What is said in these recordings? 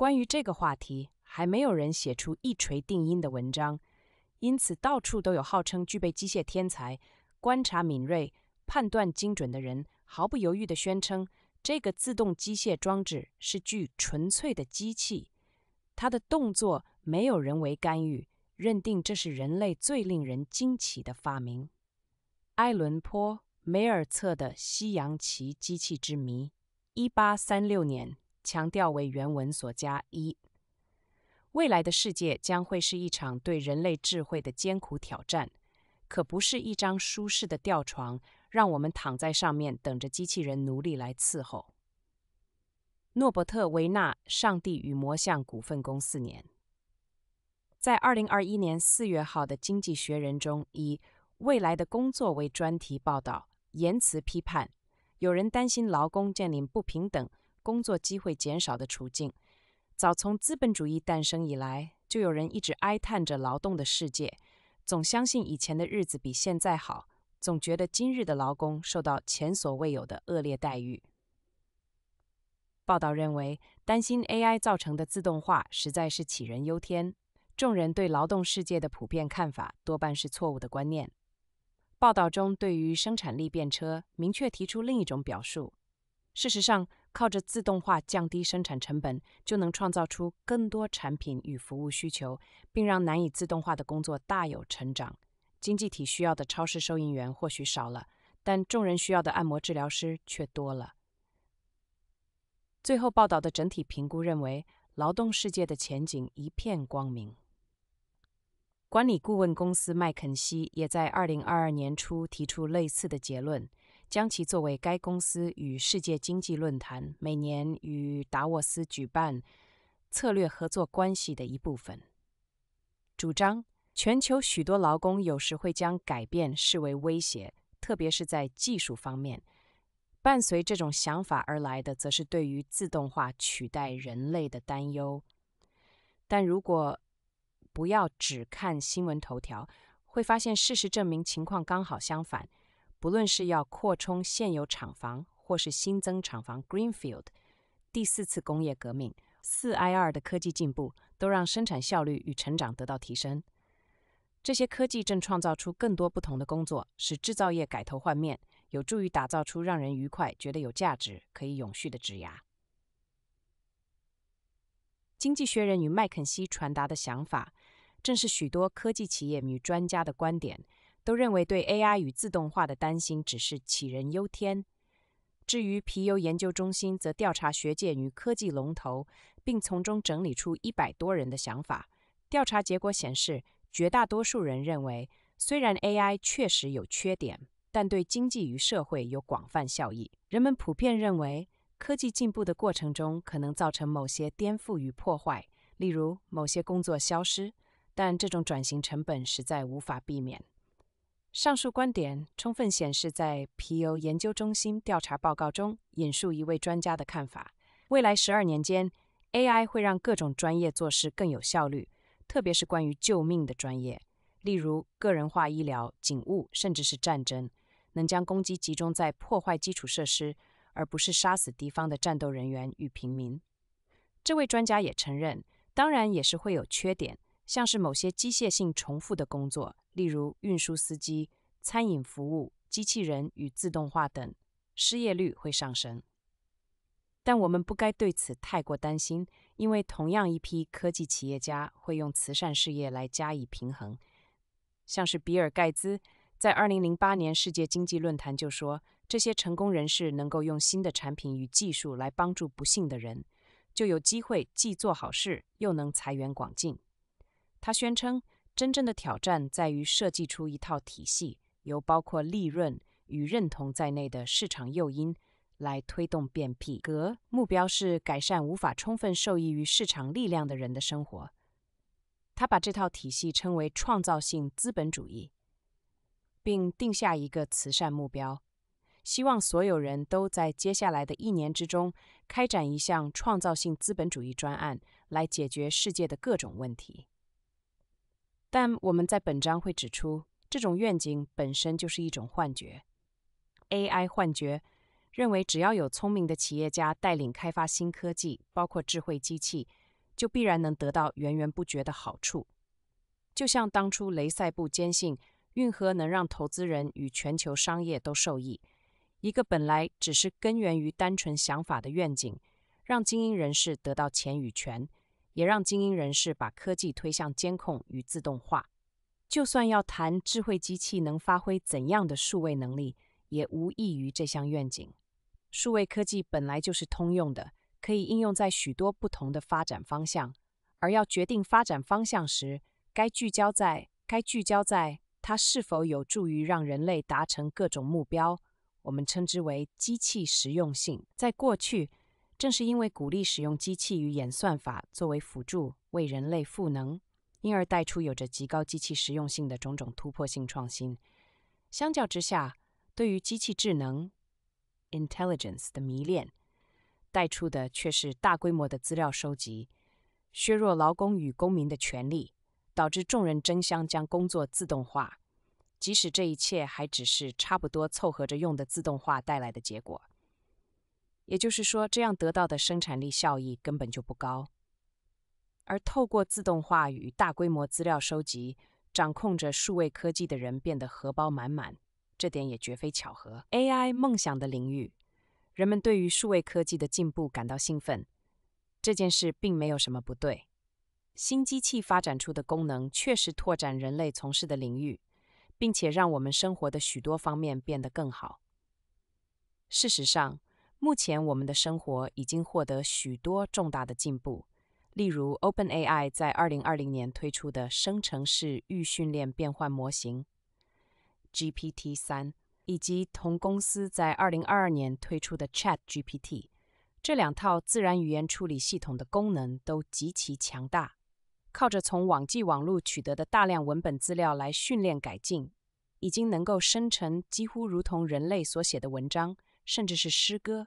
关于这个话题，还没有人写出一锤定音的文章，因此到处都有号称具备机械天才、观察敏锐、判断精准的人，毫不犹豫地宣称这个自动机械装置是具纯粹的机器，它的动作没有人为干预，认定这是人类最令人惊奇的发明。埃伦坡·梅尔策的《西洋棋机器之谜》，一八三六年。强调为原文所加。一，未来的世界将会是一场对人类智慧的艰苦挑战，可不是一张舒适的吊床，让我们躺在上面等着机器人奴隶来伺候。诺伯特·维纳，《上帝与魔像》股份公司年，在二零二一年四月号的《经济学人》中，以“未来的工作”为专题报道，言辞批判。有人担心劳工占领不平等。工作机会减少的处境，早从资本主义诞生以来，就有人一直哀叹着劳动的世界，总相信以前的日子比现在好，总觉得今日的劳工受到前所未有的恶劣待遇。报道认为，担心 AI 造成的自动化实在是杞人忧天。众人对劳动世界的普遍看法，多半是错误的观念。报道中对于生产力变车明确提出另一种表述：事实上。靠着自动化降低生产成本，就能创造出更多产品与服务需求，并让难以自动化的工作大有成长。经济体需要的超市收银员或许少了，但众人需要的按摩治疗师却多了。最后，报道的整体评估认为，劳动世界的前景一片光明。管理顾问公司麦肯锡也在二零二二年初提出类似的结论。将其作为该公司与世界经济论坛每年与达沃斯举办策略合作关系的一部分。主张全球许多劳工有时会将改变视为威胁，特别是在技术方面。伴随这种想法而来的，则是对于自动化取代人类的担忧。但如果不要只看新闻头条，会发现事实证明情况刚好相反。不论是要扩充现有厂房，或是新增厂房 （greenfield），第四次工业革命 （4IR） 的科技进步都让生产效率与成长得到提升。这些科技正创造出更多不同的工作，使制造业改头换面，有助于打造出让人愉快、觉得有价值、可以永续的职涯。经济学人》与麦肯锡传达的想法，正是许多科技企业与专家的观点。都认为对 AI 与自动化的担心只是杞人忧天。至于皮尤研究中心，则调查学界与科技龙头，并从中整理出一百多人的想法。调查结果显示，绝大多数人认为，虽然 AI 确实有缺点，但对经济与社会有广泛效益。人们普遍认为，科技进步的过程中可能造成某些颠覆与破坏，例如某些工作消失，但这种转型成本实在无法避免。上述观点充分显示，在皮尤研究中心调查报告中引述一位专家的看法：未来十二年间，AI 会让各种专业做事更有效率，特别是关于救命的专业，例如个人化医疗、警务，甚至是战争，能将攻击集中在破坏基础设施，而不是杀死敌方的战斗人员与平民。这位专家也承认，当然也是会有缺点。像是某些机械性重复的工作，例如运输司机、餐饮服务、机器人与自动化等，失业率会上升。但我们不该对此太过担心，因为同样一批科技企业家会用慈善事业来加以平衡。像是比尔盖茨，在二零零八年世界经济论坛就说：“这些成功人士能够用新的产品与技术来帮助不幸的人，就有机会既做好事，又能财源广进。”他宣称，真正的挑战在于设计出一套体系，由包括利润与认同在内的市场诱因来推动变辟格目标是改善无法充分受益于市场力量的人的生活。他把这套体系称为“创造性资本主义”，并定下一个慈善目标，希望所有人都在接下来的一年之中开展一项创造性资本主义专案，来解决世界的各种问题。但我们在本章会指出，这种愿景本身就是一种幻觉。AI 幻觉认为，只要有聪明的企业家带领开发新科技，包括智慧机器，就必然能得到源源不绝的好处。就像当初雷塞布坚信运河能让投资人与全球商业都受益，一个本来只是根源于单纯想法的愿景，让精英人士得到钱与权。也让精英人士把科技推向监控与自动化。就算要谈智慧机器能发挥怎样的数位能力，也无异于这项愿景。数位科技本来就是通用的，可以应用在许多不同的发展方向。而要决定发展方向时，该聚焦在该聚焦在它是否有助于让人类达成各种目标。我们称之为机器实用性。在过去。正是因为鼓励使用机器与演算法作为辅助，为人类赋能，因而带出有着极高机器实用性的种种突破性创新。相较之下，对于机器智能 （intelligence） 的迷恋，带出的却是大规模的资料收集，削弱劳工与公民的权利，导致众人争相将工作自动化，即使这一切还只是差不多凑合着用的自动化带来的结果。也就是说，这样得到的生产力效益根本就不高，而透过自动化与大规模资料收集，掌控着数位科技的人变得荷包满满，这点也绝非巧合。AI 梦想的领域，人们对于数位科技的进步感到兴奋，这件事并没有什么不对。新机器发展出的功能确实拓展人类从事的领域，并且让我们生活的许多方面变得更好。事实上，目前，我们的生活已经获得许多重大的进步，例如 OpenAI 在2020年推出的生成式预训练变换模型 GPT-3，以及同公司在2022年推出的 ChatGPT，这两套自然语言处理系统的功能都极其强大。靠着从网际网路取得的大量文本资料来训练改进，已经能够生成几乎如同人类所写的文章。甚至是诗歌，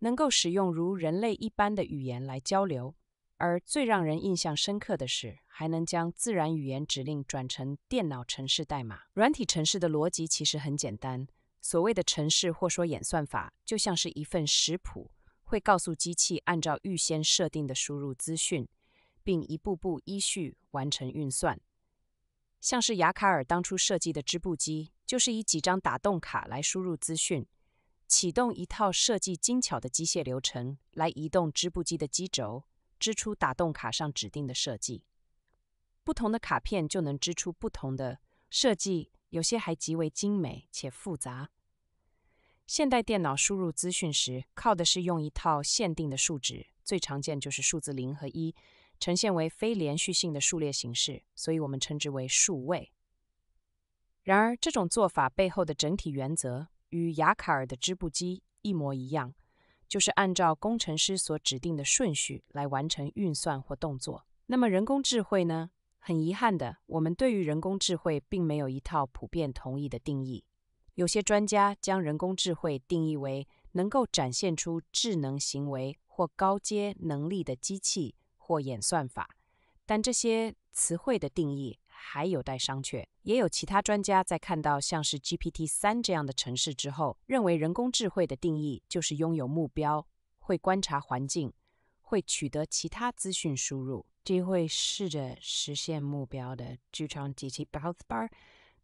能够使用如人类一般的语言来交流。而最让人印象深刻的是，还能将自然语言指令转成电脑程式代码。软体程式的逻辑其实很简单，所谓的程式或说演算法，就像是一份食谱，会告诉机器按照预先设定的输入资讯，并一步步依序完成运算。像是雅卡尔当初设计的织布机，就是以几张打洞卡来输入资讯。启动一套设计精巧的机械流程，来移动织布机的机轴，织出打洞卡上指定的设计。不同的卡片就能织出不同的设计，有些还极为精美且复杂。现代电脑输入资讯时，靠的是用一套限定的数值，最常见就是数字零和一，呈现为非连续性的数列形式，所以我们称之为数位。然而，这种做法背后的整体原则。与雅卡尔的织布机一模一样，就是按照工程师所指定的顺序来完成运算或动作。那么，人工智慧呢？很遗憾的，我们对于人工智慧并没有一套普遍同意的定义。有些专家将人工智慧定义为能够展现出智能行为或高阶能力的机器或演算法，但这些词汇的定义。还有待商榷。也有其他专家在看到像是 GPT 三这样的城市之后，认为人工智慧的定义就是拥有目标、会观察环境、会取得其他资讯输入、会试着实现目标的。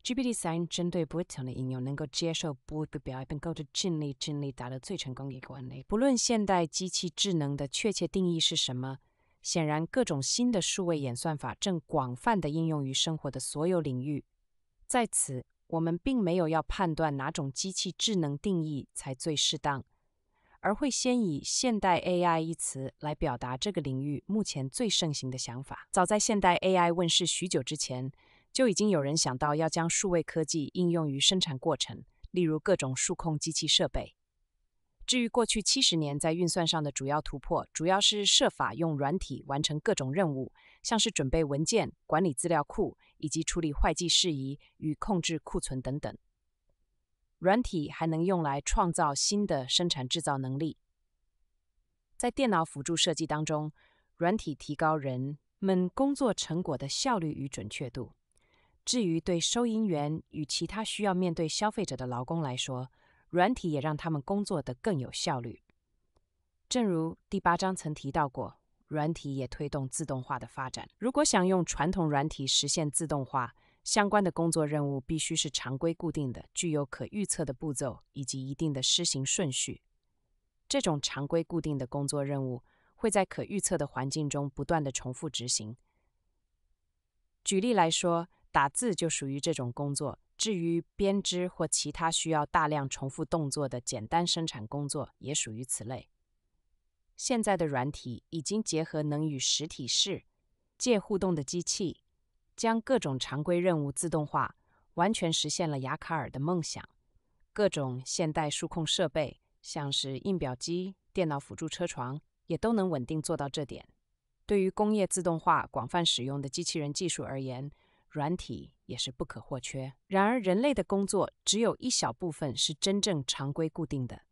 GPT 三针对不同的应用能够接受不同目标，并够着尽力尽力达到最成功一个案例。不论现代机器智能的确切定义是什么。显然，各种新的数位演算法正广泛地应用于生活的所有领域。在此，我们并没有要判断哪种机器智能定义才最适当，而会先以“现代 AI” 一词来表达这个领域目前最盛行的想法。早在现代 AI 问世许久之前，就已经有人想到要将数位科技应用于生产过程，例如各种数控机器设备。至于过去七十年在运算上的主要突破，主要是设法用软体完成各种任务，像是准备文件、管理资料库，以及处理会计事宜与控制库存等等。软体还能用来创造新的生产制造能力，在电脑辅助设计当中，软体提高人们工作成果的效率与准确度。至于对收银员与其他需要面对消费者的劳工来说，软体也让他们工作的更有效率，正如第八章曾提到过，软体也推动自动化的发展。如果想用传统软体实现自动化，相关的工作任务必须是常规固定的，具有可预测的步骤以及一定的施行顺序。这种常规固定的工作任务会在可预测的环境中不断的重复执行。举例来说，打字就属于这种工作。至于编织或其他需要大量重复动作的简单生产工作，也属于此类。现在的软体已经结合能与实体世界互动的机器，将各种常规任务自动化，完全实现了雅卡尔的梦想。各种现代数控设备，像是印表机、电脑辅助车床，也都能稳定做到这点。对于工业自动化广泛使用的机器人技术而言，软体也是不可或缺。然而，人类的工作只有一小部分是真正常规固定的。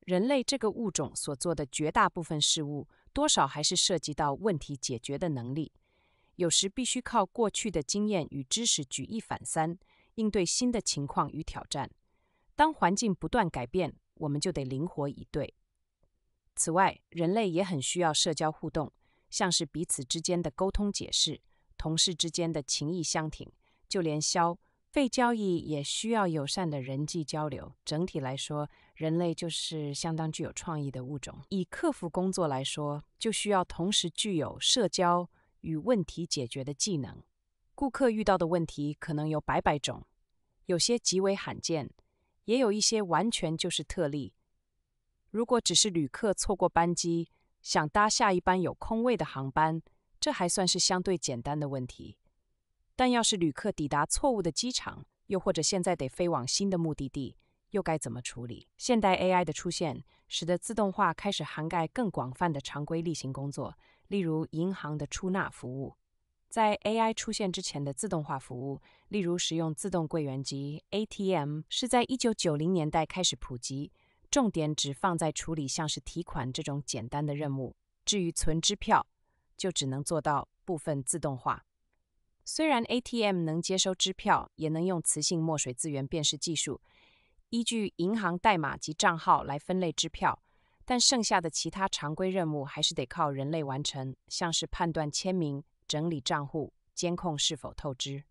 人类这个物种所做的绝大部分事物，多少还是涉及到问题解决的能力。有时必须靠过去的经验与知识举一反三，应对新的情况与挑战。当环境不断改变，我们就得灵活以对。此外，人类也很需要社交互动，像是彼此之间的沟通解释。同事之间的情谊相挺，就连消费交易也需要友善的人际交流。整体来说，人类就是相当具有创意的物种。以客服工作来说，就需要同时具有社交与问题解决的技能。顾客遇到的问题可能有百百种，有些极为罕见，也有一些完全就是特例。如果只是旅客错过班机，想搭下一班有空位的航班。这还算是相对简单的问题，但要是旅客抵达错误的机场，又或者现在得飞往新的目的地，又该怎么处理？现代 AI 的出现，使得自动化开始涵盖更广泛的常规例行工作，例如银行的出纳服务。在 AI 出现之前的自动化服务，例如使用自动柜员机 ATM，是在一九九零年代开始普及，重点只放在处理像是提款这种简单的任务。至于存支票，就只能做到部分自动化。虽然 ATM 能接收支票，也能用磁性墨水资源辨识技术，依据银行代码及账号来分类支票，但剩下的其他常规任务还是得靠人类完成，像是判断签名、整理账户、监控是否透支。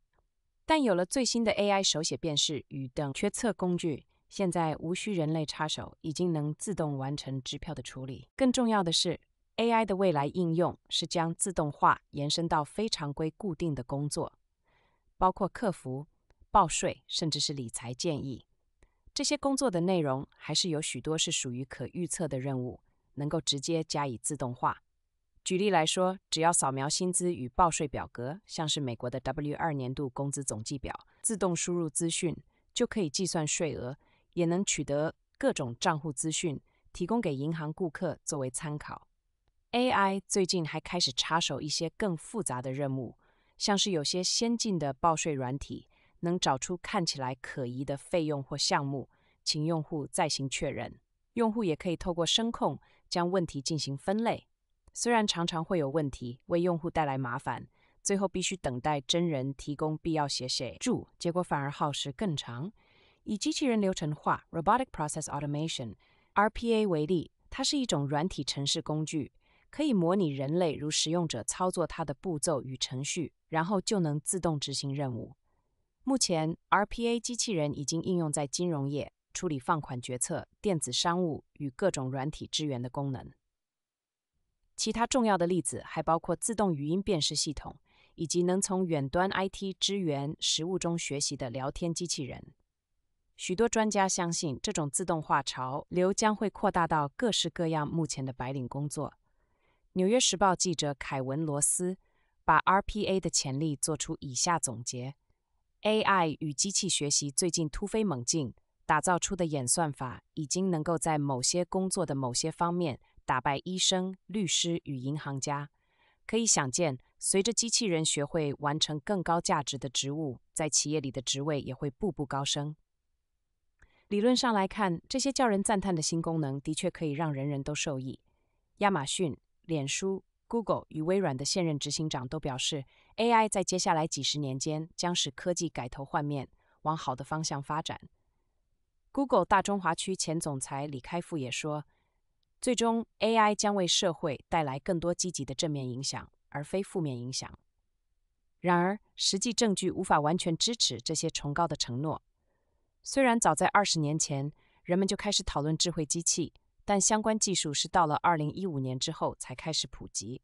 但有了最新的 AI 手写辨识与等缺策工具，现在无需人类插手，已经能自动完成支票的处理。更重要的是。AI 的未来应用是将自动化延伸到非常规、固定的工作，包括客服、报税，甚至是理财建议。这些工作的内容还是有许多是属于可预测的任务，能够直接加以自动化。举例来说，只要扫描薪资与报税表格，像是美国的 W 二年度工资总计表，自动输入资讯，就可以计算税额，也能取得各种账户资讯，提供给银行顾客作为参考。AI 最近还开始插手一些更复杂的任务，像是有些先进的报税软体能找出看起来可疑的费用或项目，请用户再行确认。用户也可以透过声控将问题进行分类，虽然常常会有问题为用户带来麻烦，最后必须等待真人提供必要写写注，结果反而耗时更长。以机器人流程化 （Robotic Process Automation，RPA） 为例，它是一种软体程式工具。可以模拟人类如使用者操作它的步骤与程序，然后就能自动执行任务。目前，RPA 机器人已经应用在金融业处理放款决策、电子商务与各种软体支援的功能。其他重要的例子还包括自动语音辨识系统，以及能从远端 IT 支援实物中学习的聊天机器人。许多专家相信，这种自动化潮流将会扩大到各式各样目前的白领工作。纽约时报记者凯文·罗斯把 RPA 的潜力做出以下总结：AI 与机器学习最近突飞猛进，打造出的演算法已经能够在某些工作的某些方面打败医生、律师与银行家。可以想见，随着机器人学会完成更高价值的职务，在企业里的职位也会步步高升。理论上来看，这些叫人赞叹的新功能的确可以让人人都受益。亚马逊。脸书、Google 与微软的现任执行长都表示，AI 在接下来几十年间将使科技改头换面，往好的方向发展。Google 大中华区前总裁李开复也说，最终 AI 将为社会带来更多积极的正面影响，而非负面影响。然而，实际证据无法完全支持这些崇高的承诺。虽然早在二十年前，人们就开始讨论智慧机器。但相关技术是到了二零一五年之后才开始普及。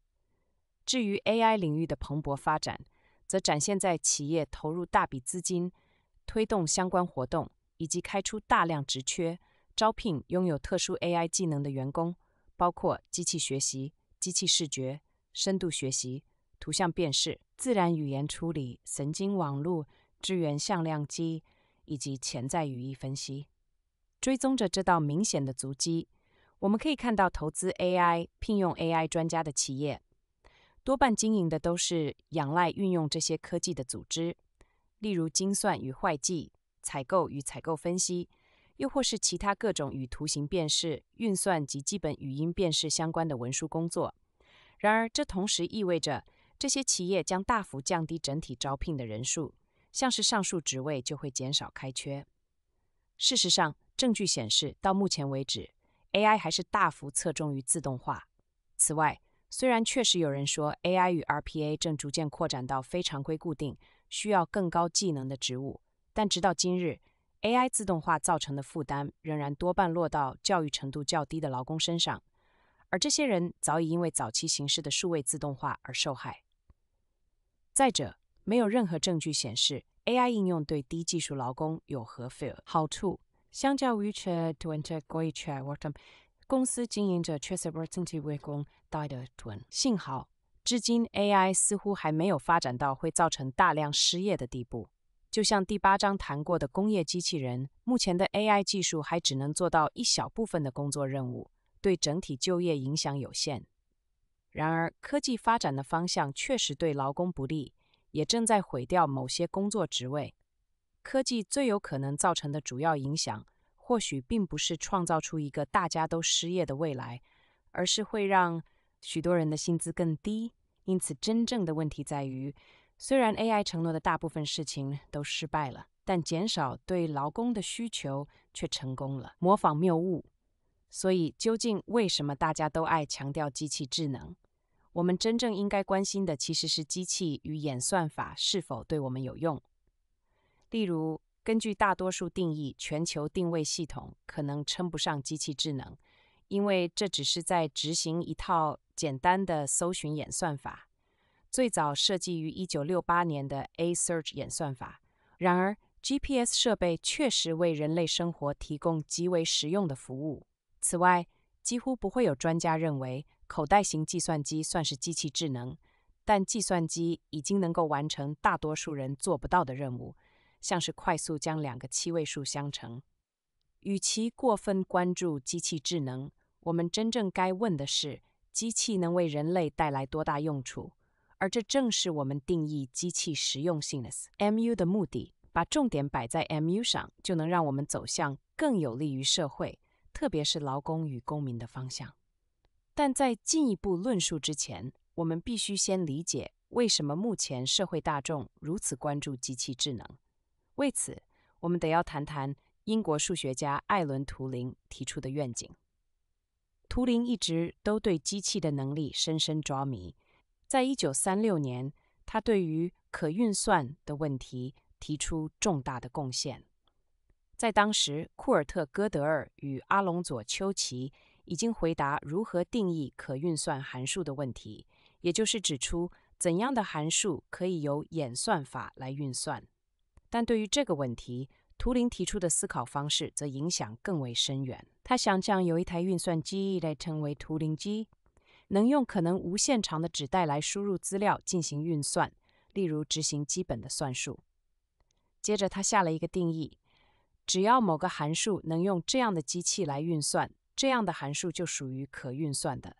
至于 AI 领域的蓬勃发展，则展现在企业投入大笔资金，推动相关活动，以及开出大量职缺，招聘拥有特殊 AI 技能的员工，包括机器学习、机器视觉、深度学习、图像辨识、自然语言处理、神经网络、支援向量机以及潜在语义分析，追踪着这道明显的足迹。我们可以看到，投资 AI、聘用 AI 专家的企业，多半经营的都是仰赖运用这些科技的组织，例如精算与会计、采购与采购分析，又或是其他各种与图形辨识、运算及基本语音辨识相关的文书工作。然而，这同时意味着这些企业将大幅降低整体招聘的人数，像是上述职位就会减少开缺。事实上，证据显示到目前为止。AI 还是大幅侧重于自动化。此外，虽然确实有人说 AI 与 RPA 正逐渐扩展到非常规固定、需要更高技能的职务，但直到今日，AI 自动化造成的负担仍然多半落到教育程度较低的劳工身上，而这些人早已因为早期形式的数位自动化而受害。再者，没有任何证据显示 AI 应用对低技术劳工有何 feel 好处。相较于前 h a t 段，我同公司经营者确实不珍惜员工的遇。幸好，至今 AI 似乎还没有发展到会造成大量失业的地步。就像第八章谈过的工业机器人，目前的 AI 技术还只能做到一小部分的工作任务，对整体就业影响有限。然而，科技发展的方向确实对劳工不利，也正在毁掉某些工作职位。科技最有可能造成的主要影响，或许并不是创造出一个大家都失业的未来，而是会让许多人的薪资更低。因此，真正的问题在于，虽然 AI 承诺的大部分事情都失败了，但减少对劳工的需求却成功了——模仿谬误。所以，究竟为什么大家都爱强调机器智能？我们真正应该关心的其实是机器与演算法是否对我们有用。例如，根据大多数定义，全球定位系统可能称不上机器智能，因为这只是在执行一套简单的搜寻演算法，最早设计于一九六八年的 A search 演算法。然而，GPS 设备确实为人类生活提供极为实用的服务。此外，几乎不会有专家认为口袋型计算机算是机器智能，但计算机已经能够完成大多数人做不到的任务。像是快速将两个七位数相乘。与其过分关注机器智能，我们真正该问的是：机器能为人类带来多大用处？而这正是我们定义机器实用性 （MU） 的目的。把重点摆在 MU 上，就能让我们走向更有利于社会，特别是劳工与公民的方向。但在进一步论述之前，我们必须先理解为什么目前社会大众如此关注机器智能。为此，我们得要谈谈英国数学家艾伦·图灵提出的愿景。图灵一直都对机器的能力深深着迷。在一九三六年，他对于可运算的问题提出重大的贡献。在当时，库尔特·戈德尔与阿隆佐·丘奇已经回答如何定义可运算函数的问题，也就是指出怎样的函数可以由演算法来运算。但对于这个问题，图灵提出的思考方式则影响更为深远。他想象有一台运算机，来称为图灵机，能用可能无限长的纸带来输入资料进行运算，例如执行基本的算术。接着，他下了一个定义：只要某个函数能用这样的机器来运算，这样的函数就属于可运算的。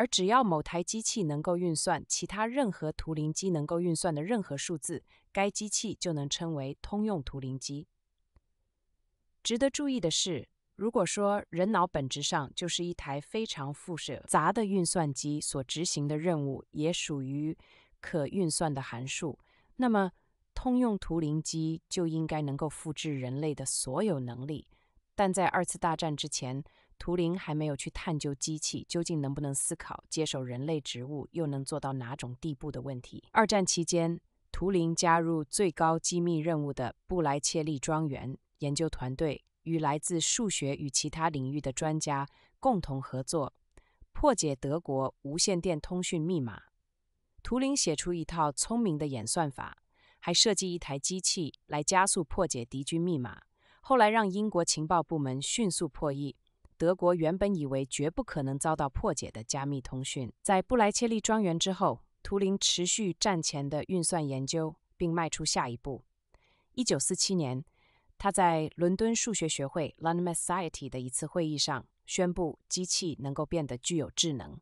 而只要某台机器能够运算其他任何图灵机能够运算的任何数字，该机器就能称为通用图灵机。值得注意的是，如果说人脑本质上就是一台非常复杂、的运算机所执行的任务也属于可运算的函数，那么通用图灵机就应该能够复制人类的所有能力。但在二次大战之前。图灵还没有去探究机器究竟能不能思考，接受人类职务又能做到哪种地步的问题。二战期间，图灵加入最高机密任务的布莱切利庄园研究团队，与来自数学与其他领域的专家共同合作，破解德国无线电通讯密码。图灵写出一套聪明的演算法，还设计一台机器来加速破解敌军密码，后来让英国情报部门迅速破译。德国原本以为绝不可能遭到破解的加密通讯，在布莱切利庄园之后，图灵持续战前的运算研究，并迈出下一步。1947年，他在伦敦数学学会 （London Society） 的一次会议上宣布，机器能够变得具有智能。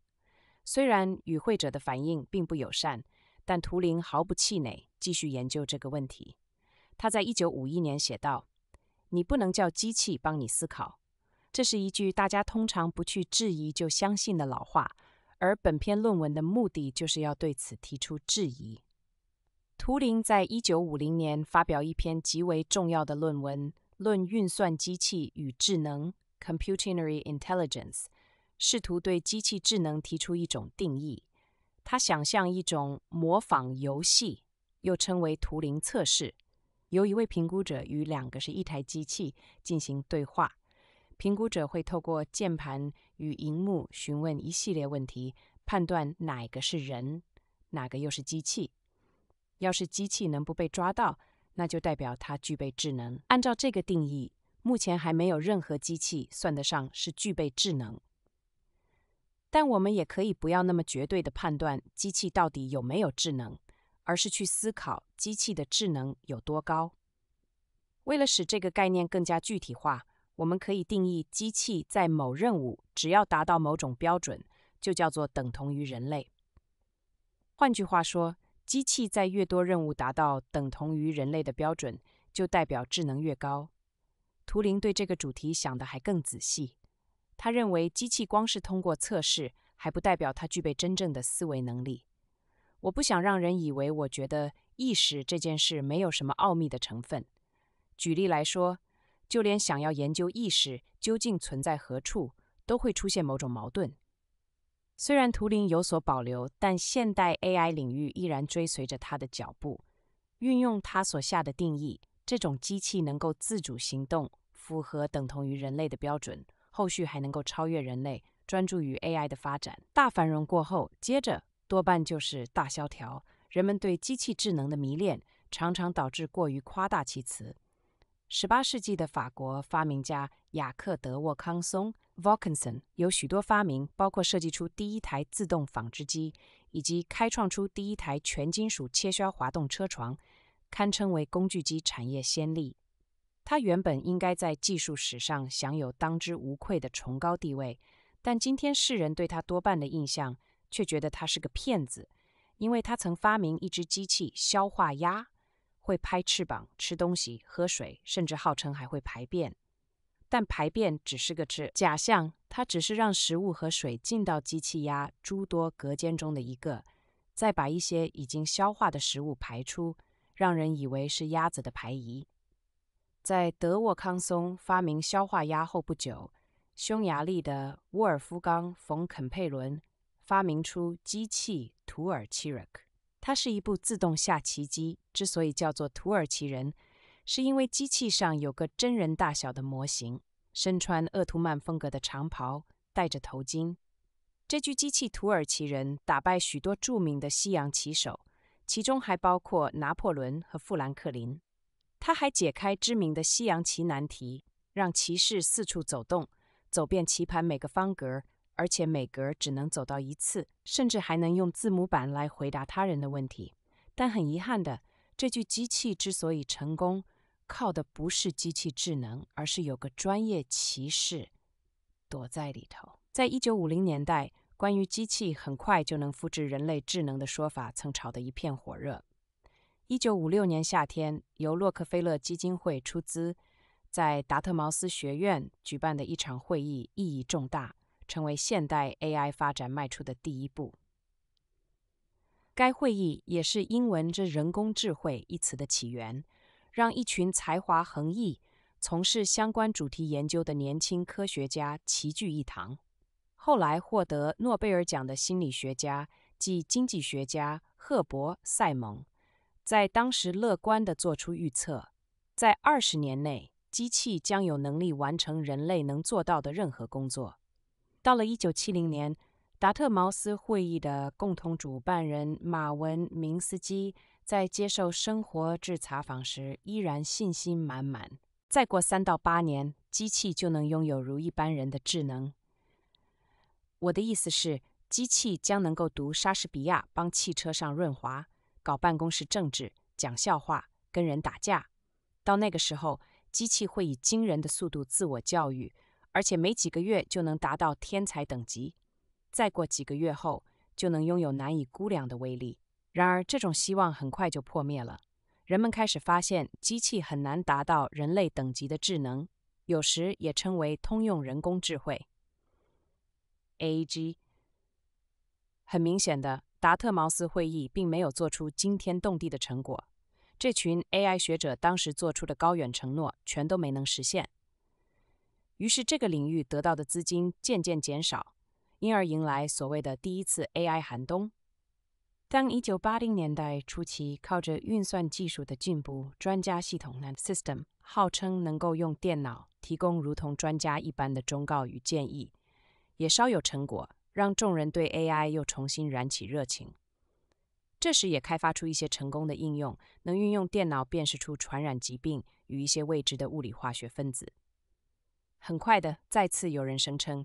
虽然与会者的反应并不友善，但图灵毫不气馁，继续研究这个问题。他在1951年写道：“你不能叫机器帮你思考。”这是一句大家通常不去质疑就相信的老话，而本篇论文的目的就是要对此提出质疑。图灵在一九五零年发表一篇极为重要的论文《论运算机器与智能》（Computingary Intelligence），试图对机器智能提出一种定义。他想象一种模仿游戏，又称为图灵测试，由一位评估者与两个是一台机器进行对话。评估者会透过键盘与荧幕询问一系列问题，判断哪个是人，哪个又是机器。要是机器能不被抓到，那就代表它具备智能。按照这个定义，目前还没有任何机器算得上是具备智能。但我们也可以不要那么绝对的判断机器到底有没有智能，而是去思考机器的智能有多高。为了使这个概念更加具体化。我们可以定义，机器在某任务只要达到某种标准，就叫做等同于人类。换句话说，机器在越多任务达到等同于人类的标准，就代表智能越高。图灵对这个主题想得还更仔细。他认为，机器光是通过测试，还不代表它具备真正的思维能力。我不想让人以为，我觉得意识这件事没有什么奥秘的成分。举例来说。就连想要研究意识究竟存在何处，都会出现某种矛盾。虽然图灵有所保留，但现代 AI 领域依然追随着他的脚步，运用他所下的定义：这种机器能够自主行动，符合等同于人类的标准，后续还能够超越人类。专注于 AI 的发展，大繁荣过后，接着多半就是大萧条。人们对机器智能的迷恋，常常导致过于夸大其词。十八世纪的法国发明家雅克·德沃康松 v o l k e n s o n 有许多发明，包括设计出第一台自动纺织机，以及开创出第一台全金属切削滑动车床，堪称为工具机产业先例。他原本应该在技术史上享有当之无愧的崇高地位，但今天世人对他多半的印象却觉得他是个骗子，因为他曾发明一只机器消化鸭。会拍翅膀、吃东西、喝水，甚至号称还会排便，但排便只是个假象，它只是让食物和水进到机器鸭诸多隔间中的一个，再把一些已经消化的食物排出，让人以为是鸭子的排遗。在德沃康松发明消化鸭后不久，匈牙利的沃尔夫冈·冯肯佩伦发明出机器土耳其克。它是一部自动下棋机，之所以叫做“土耳其人”，是因为机器上有个真人大小的模型，身穿鄂图曼风格的长袍，戴着头巾。这具机器“土耳其人”打败许多著名的西洋棋手，其中还包括拿破仑和富兰克林。他还解开知名的西洋棋难题，让骑士四处走动，走遍棋盘每个方格。而且每格只能走到一次，甚至还能用字母板来回答他人的问题。但很遗憾的，这具机器之所以成功，靠的不是机器智能，而是有个专业骑士躲在里头。在一九五零年代，关于机器很快就能复制人类智能的说法曾炒得一片火热。一九五六年夏天，由洛克菲勒基金会出资，在达特茅斯学院举办的一场会议意义重大。成为现代 AI 发展迈出的第一步。该会议也是英文这“人工智慧”一词的起源，让一群才华横溢、从事相关主题研究的年轻科学家齐聚一堂。后来获得诺贝尔奖的心理学家及经济学家赫伯·塞蒙，在当时乐观的做出预测：在二十年内，机器将有能力完成人类能做到的任何工作。到了一九七零年，达特茅斯会议的共同主办人马文明斯基在接受《生活》杂志采访时，依然信心满满。再过三到八年，机器就能拥有如一般人的智能。我的意思是，机器将能够读莎士比亚，帮汽车上润滑，搞办公室政治，讲笑话，跟人打架。到那个时候，机器会以惊人的速度自我教育。而且没几个月就能达到天才等级，再过几个月后就能拥有难以估量的威力。然而，这种希望很快就破灭了。人们开始发现，机器很难达到人类等级的智能，有时也称为通用人工智慧 a e g 很明显的，达特茅斯会议并没有做出惊天动地的成果。这群 AI 学者当时做出的高远承诺，全都没能实现。于是，这个领域得到的资金渐渐减少，因而迎来所谓的第一次 AI 寒冬。当1980年代初期，靠着运算技术的进步，专家系统 （system） 号称能够用电脑提供如同专家一般的忠告与建议，也稍有成果，让众人对 AI 又重新燃起热情。这时也开发出一些成功的应用，能运用电脑辨识出传染疾病与一些未知的物理化学分子。很快的，再次有人声称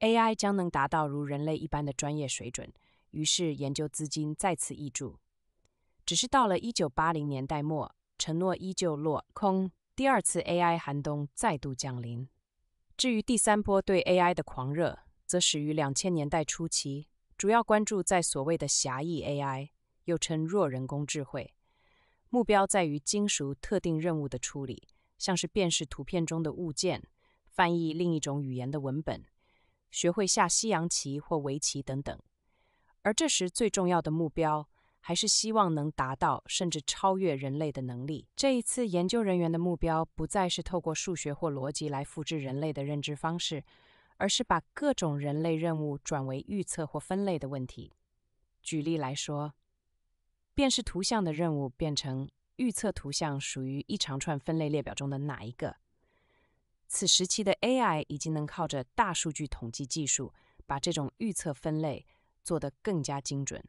AI 将能达到如人类一般的专业水准，于是研究资金再次挹注。只是到了一九八零年代末，承诺依旧落空，第二次 AI 寒冬再度降临。至于第三波对 AI 的狂热，则始于两千年代初期，主要关注在所谓的狭义 AI，又称弱人工智慧，目标在于精熟特定任务的处理，像是辨识图片中的物件。翻译另一种语言的文本，学会下西洋棋或围棋等等。而这时最重要的目标，还是希望能达到甚至超越人类的能力。这一次，研究人员的目标不再是透过数学或逻辑来复制人类的认知方式，而是把各种人类任务转为预测或分类的问题。举例来说，辨识图像的任务变成预测图像属于一长串分类列表中的哪一个。此时期的 AI 已经能靠着大数据统计技术，把这种预测分类做得更加精准。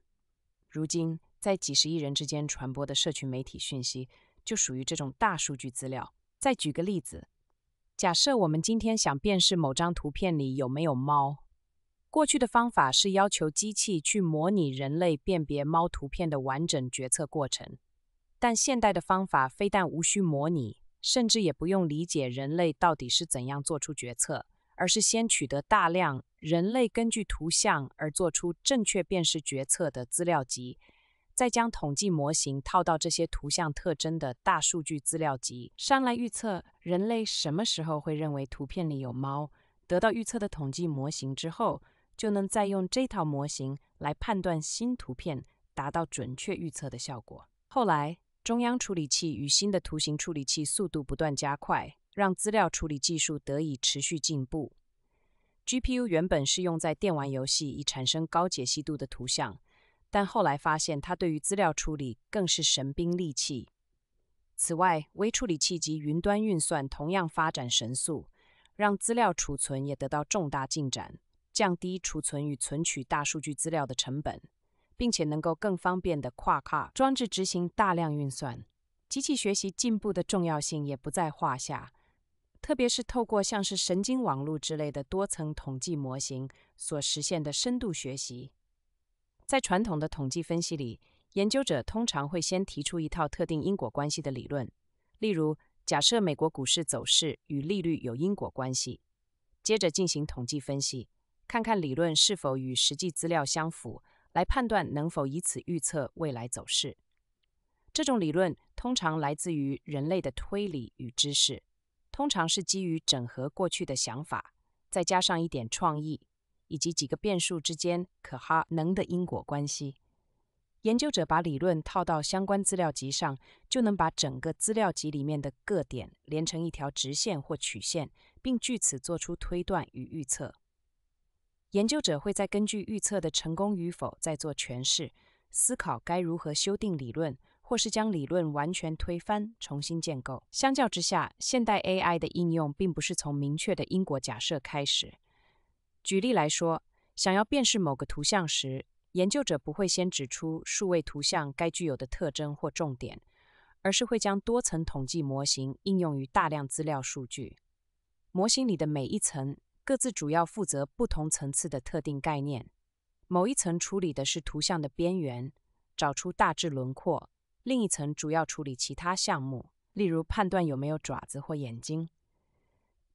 如今，在几十亿人之间传播的社群媒体讯息，就属于这种大数据资料。再举个例子，假设我们今天想辨识某张图片里有没有猫，过去的方法是要求机器去模拟人类辨别猫图片的完整决策过程，但现代的方法非但无需模拟。甚至也不用理解人类到底是怎样做出决策，而是先取得大量人类根据图像而做出正确辨识决策的资料集，再将统计模型套到这些图像特征的大数据资料集上来预测人类什么时候会认为图片里有猫。得到预测的统计模型之后，就能再用这套模型来判断新图片，达到准确预测的效果。后来。中央处理器与新的图形处理器速度不断加快，让资料处理技术得以持续进步。GPU 原本是用在电玩游戏以产生高解析度的图像，但后来发现它对于资料处理更是神兵利器。此外，微处理器及云端运算同样发展神速，让资料储存也得到重大进展，降低储存与存取大数据资料的成本。并且能够更方便地跨卡装置执行大量运算。机器学习进步的重要性也不在话下，特别是透过像是神经网络之类的多层统计模型所实现的深度学习。在传统的统计分析里，研究者通常会先提出一套特定因果关系的理论，例如假设美国股市走势与利率有因果关系，接着进行统计分析，看看理论是否与实际资料相符。来判断能否以此预测未来走势。这种理论通常来自于人类的推理与知识，通常是基于整合过去的想法，再加上一点创意以及几个变数之间可哈能的因果关系。研究者把理论套到相关资料集上，就能把整个资料集里面的各点连成一条直线或曲线，并据此做出推断与预测。研究者会在根据预测的成功与否再做诠释，思考该如何修订理论，或是将理论完全推翻，重新建构。相较之下，现代 AI 的应用并不是从明确的因果假设开始。举例来说，想要辨识某个图像时，研究者不会先指出数位图像该具有的特征或重点，而是会将多层统计模型应用于大量资料数据，模型里的每一层。各自主要负责不同层次的特定概念，某一层处理的是图像的边缘，找出大致轮廓；另一层主要处理其他项目，例如判断有没有爪子或眼睛。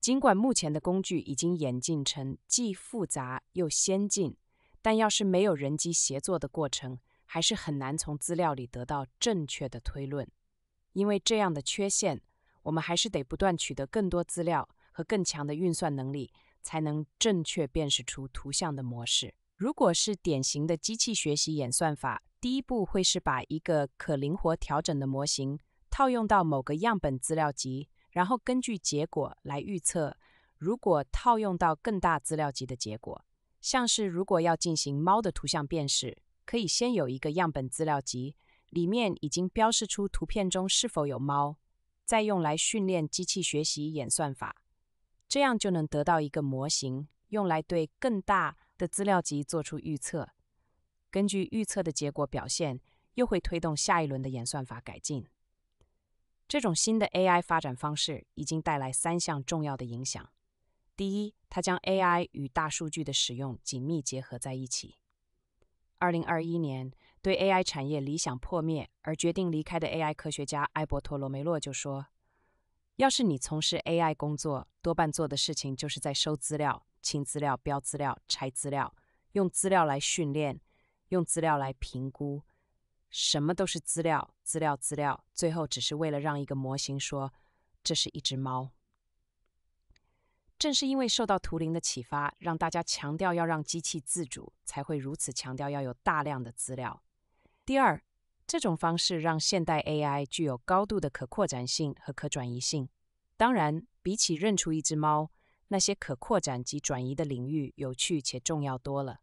尽管目前的工具已经演进成既复杂又先进，但要是没有人机协作的过程，还是很难从资料里得到正确的推论。因为这样的缺陷，我们还是得不断取得更多资料和更强的运算能力。才能正确辨识出图像的模式。如果是典型的机器学习演算法，第一步会是把一个可灵活调整的模型套用到某个样本资料集，然后根据结果来预测。如果套用到更大资料集的结果，像是如果要进行猫的图像辨识，可以先有一个样本资料集，里面已经标示出图片中是否有猫，再用来训练机器学习演算法。这样就能得到一个模型，用来对更大的资料集做出预测。根据预测的结果表现，又会推动下一轮的演算法改进。这种新的 AI 发展方式已经带来三项重要的影响：第一，它将 AI 与大数据的使用紧密结合在一起。2021年，对 AI 产业理想破灭而决定离开的 AI 科学家埃伯托·罗梅洛就说。要是你从事 AI 工作，多半做的事情就是在收资料、清资料、标资料、拆资料，用资料来训练，用资料来评估，什么都是资料，资料，资料，最后只是为了让一个模型说这是一只猫。正是因为受到图灵的启发，让大家强调要让机器自主，才会如此强调要有大量的资料。第二。这种方式让现代 AI 具有高度的可扩展性和可转移性。当然，比起认出一只猫，那些可扩展及转移的领域有趣且重要多了。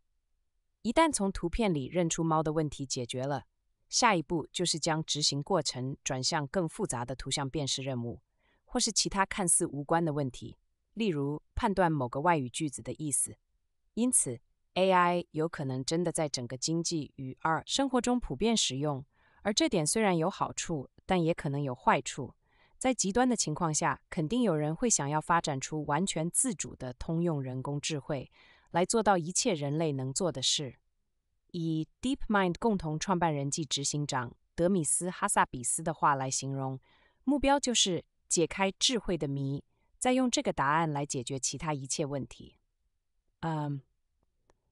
一旦从图片里认出猫的问题解决了，下一步就是将执行过程转向更复杂的图像辨识任务，或是其他看似无关的问题，例如判断某个外语句子的意思。因此，AI 有可能真的在整个经济与二生活中普遍使用。而这点虽然有好处，但也可能有坏处。在极端的情况下，肯定有人会想要发展出完全自主的通用人工智慧，来做到一切人类能做的事。以 DeepMind 共同创办人暨执行长德米斯·哈萨比斯的话来形容，目标就是解开智慧的谜，再用这个答案来解决其他一切问题。嗯，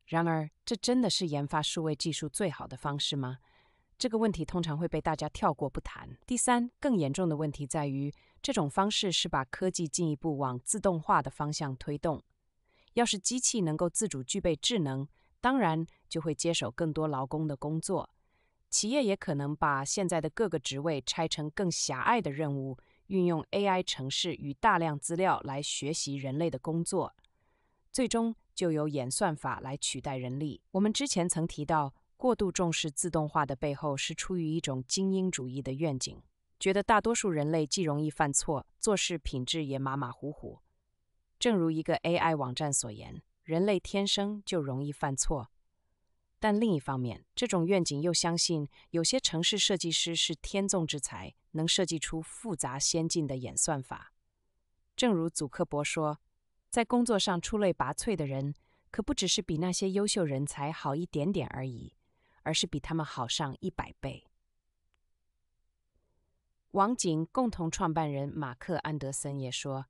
然而，这真的是研发数位技术最好的方式吗？这个问题通常会被大家跳过不谈。第三，更严重的问题在于，这种方式是把科技进一步往自动化的方向推动。要是机器能够自主具备智能，当然就会接手更多劳工的工作。企业也可能把现在的各个职位拆成更狭隘的任务，运用 AI 城市与大量资料来学习人类的工作，最终就由演算法来取代人力。我们之前曾提到。过度重视自动化的背后是出于一种精英主义的愿景，觉得大多数人类既容易犯错，做事品质也马马虎虎。正如一个 AI 网站所言，人类天生就容易犯错。但另一方面，这种愿景又相信有些城市设计师是天纵之才，能设计出复杂先进的演算法。正如祖克伯说，在工作上出类拔萃的人，可不只是比那些优秀人才好一点点而已。而是比他们好上一百倍。网景共同创办人马克·安德森也说：“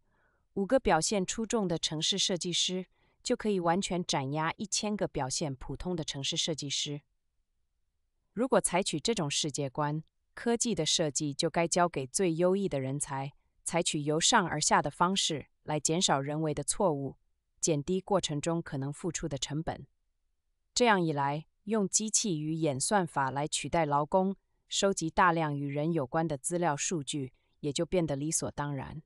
五个表现出众的城市设计师就可以完全斩压一千个表现普通的城市设计师。”如果采取这种世界观，科技的设计就该交给最优异的人才，采取由上而下的方式来减少人为的错误，减低过程中可能付出的成本。这样一来。用机器与演算法来取代劳工，收集大量与人有关的资料数据，也就变得理所当然。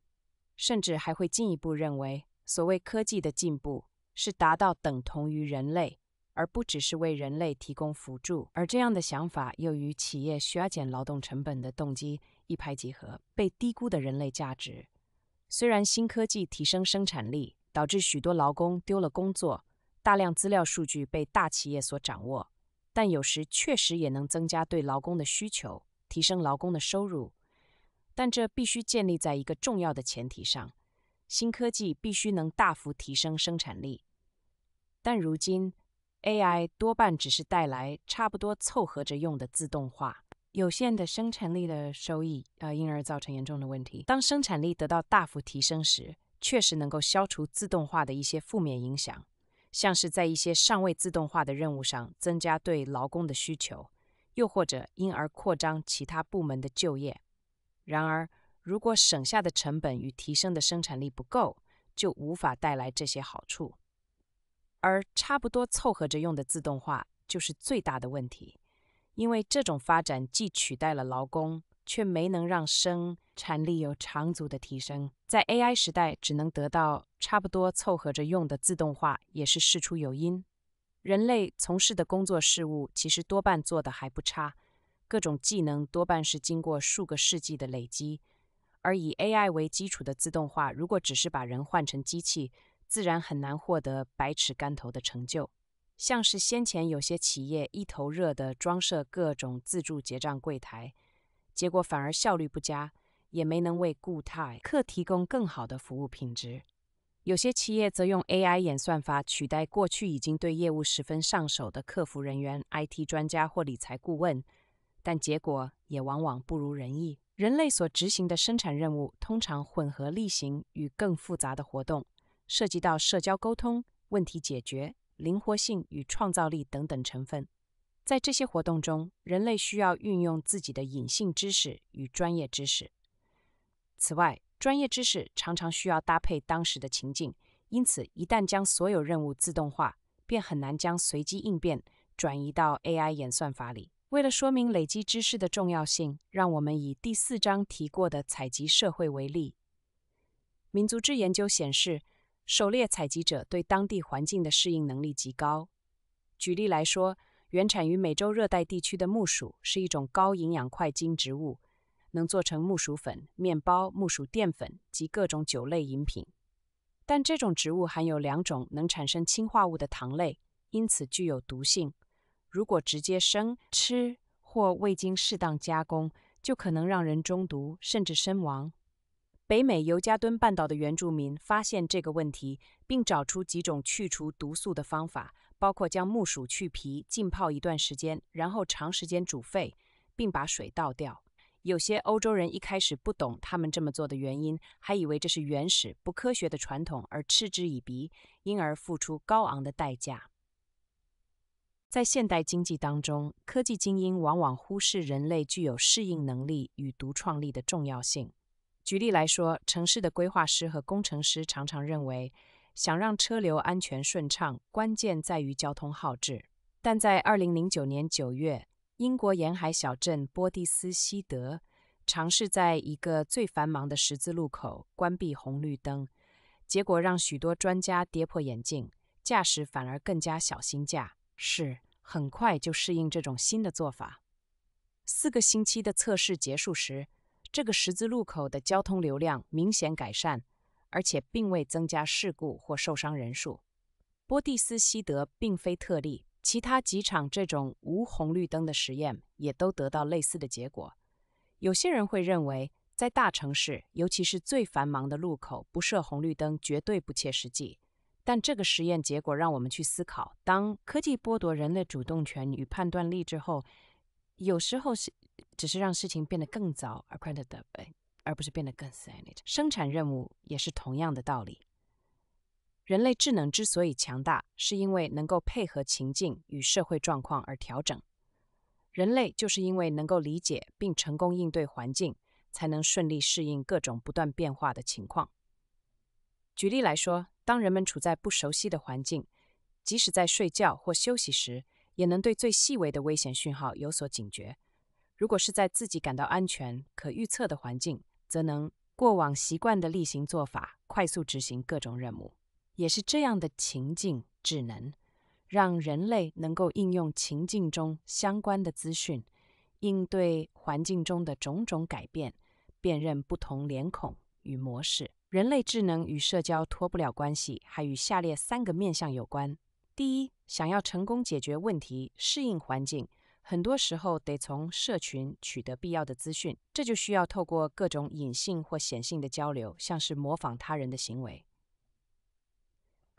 甚至还会进一步认为，所谓科技的进步是达到等同于人类，而不只是为人类提供辅助。而这样的想法又与企业削减劳动成本的动机一拍即合。被低估的人类价值，虽然新科技提升生产力，导致许多劳工丢了工作。大量资料数据被大企业所掌握，但有时确实也能增加对劳工的需求，提升劳工的收入。但这必须建立在一个重要的前提上：新科技必须能大幅提升生产力。但如今 AI 多半只是带来差不多凑合着用的自动化，有限的生产力的收益啊，因而造成严重的问题。当生产力得到大幅提升时，确实能够消除自动化的一些负面影响。像是在一些尚未自动化的任务上增加对劳工的需求，又或者因而扩张其他部门的就业。然而，如果省下的成本与提升的生产力不够，就无法带来这些好处。而差不多凑合着用的自动化就是最大的问题，因为这种发展既取代了劳工，却没能让生。产力有长足的提升，在 AI 时代只能得到差不多凑合着用的自动化，也是事出有因。人类从事的工作事务，其实多半做的还不差，各种技能多半是经过数个世纪的累积。而以 AI 为基础的自动化，如果只是把人换成机器，自然很难获得百尺竿头的成就。像是先前有些企业一头热的装设各种自助结账柜台，结果反而效率不佳。也没能为固态客提供更好的服务品质。有些企业则用 AI 演算法取代过去已经对业务十分上手的客服人员、IT 专家或理财顾问，但结果也往往不如人意。人类所执行的生产任务通常混合例行与更复杂的活动，涉及到社交沟通、问题解决、灵活性与创造力等等成分。在这些活动中，人类需要运用自己的隐性知识与专业知识。此外，专业知识常常需要搭配当时的情境，因此一旦将所有任务自动化，便很难将随机应变转移到 AI 演算法里。为了说明累积知识的重要性，让我们以第四章提过的采集社会为例。民族志研究显示，狩猎采集者对当地环境的适应能力极高。举例来说，原产于美洲热带地区的木薯是一种高营养块茎植物。能做成木薯粉、面包、木薯淀粉及各种酒类饮品，但这种植物含有两种能产生氰化物的糖类，因此具有毒性。如果直接生吃或未经适当加工，就可能让人中毒甚至身亡。北美尤加敦半岛的原住民发现这个问题，并找出几种去除毒素的方法，包括将木薯去皮、浸泡一段时间，然后长时间煮沸，并把水倒掉。有些欧洲人一开始不懂他们这么做的原因，还以为这是原始、不科学的传统而嗤之以鼻，因而付出高昂的代价。在现代经济当中，科技精英往往忽视人类具有适应能力与独创力的重要性。举例来说，城市的规划师和工程师常常认为，想让车流安全顺畅，关键在于交通号志。但在二零零九年九月。英国沿海小镇波蒂斯希德尝试在一个最繁忙的十字路口关闭红绿灯，结果让许多专家跌破眼镜，驾驶反而更加小心，驾驶很快就适应这种新的做法。四个星期的测试结束时，这个十字路口的交通流量明显改善，而且并未增加事故或受伤人数。波蒂斯希德并非特例。其他几场这种无红绿灯的实验也都得到类似的结果。有些人会认为，在大城市，尤其是最繁忙的路口，不设红绿灯绝对不切实际。但这个实验结果让我们去思考：当科技剥夺人类主动权与判断力之后，有时候是只是让事情变得更糟，而不是变得更 safe。生产任务也是同样的道理。人类智能之所以强大，是因为能够配合情境与社会状况而调整。人类就是因为能够理解并成功应对环境，才能顺利适应各种不断变化的情况。举例来说，当人们处在不熟悉的环境，即使在睡觉或休息时，也能对最细微的危险讯号有所警觉。如果是在自己感到安全、可预测的环境，则能过往习惯的例行做法，快速执行各种任务。也是这样的情境智能，让人类能够应用情境中相关的资讯，应对环境中的种种改变，辨认不同脸孔与模式。人类智能与社交脱不了关系，还与下列三个面向有关：第一，想要成功解决问题、适应环境，很多时候得从社群取得必要的资讯，这就需要透过各种隐性或显性的交流，像是模仿他人的行为。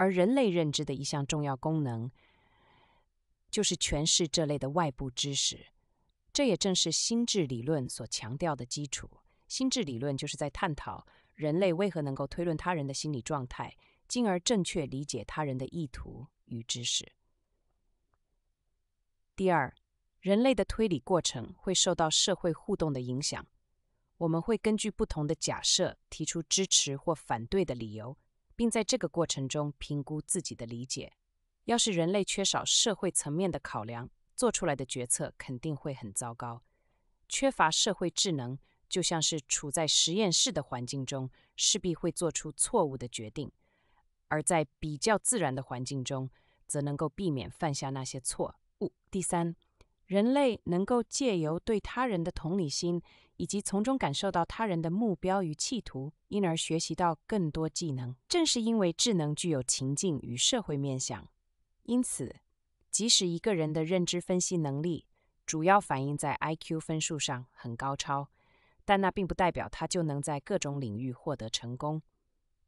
而人类认知的一项重要功能，就是诠释这类的外部知识，这也正是心智理论所强调的基础。心智理论就是在探讨人类为何能够推论他人的心理状态，进而正确理解他人的意图与知识。第二，人类的推理过程会受到社会互动的影响，我们会根据不同的假设提出支持或反对的理由。并在这个过程中评估自己的理解。要是人类缺少社会层面的考量，做出来的决策肯定会很糟糕。缺乏社会智能，就像是处在实验室的环境中，势必会做出错误的决定；而在比较自然的环境中，则能够避免犯下那些错误。第三。人类能够借由对他人的同理心，以及从中感受到他人的目标与企图，因而学习到更多技能。正是因为智能具有情境与社会面向，因此，即使一个人的认知分析能力主要反映在 IQ 分数上很高超，但那并不代表他就能在各种领域获得成功。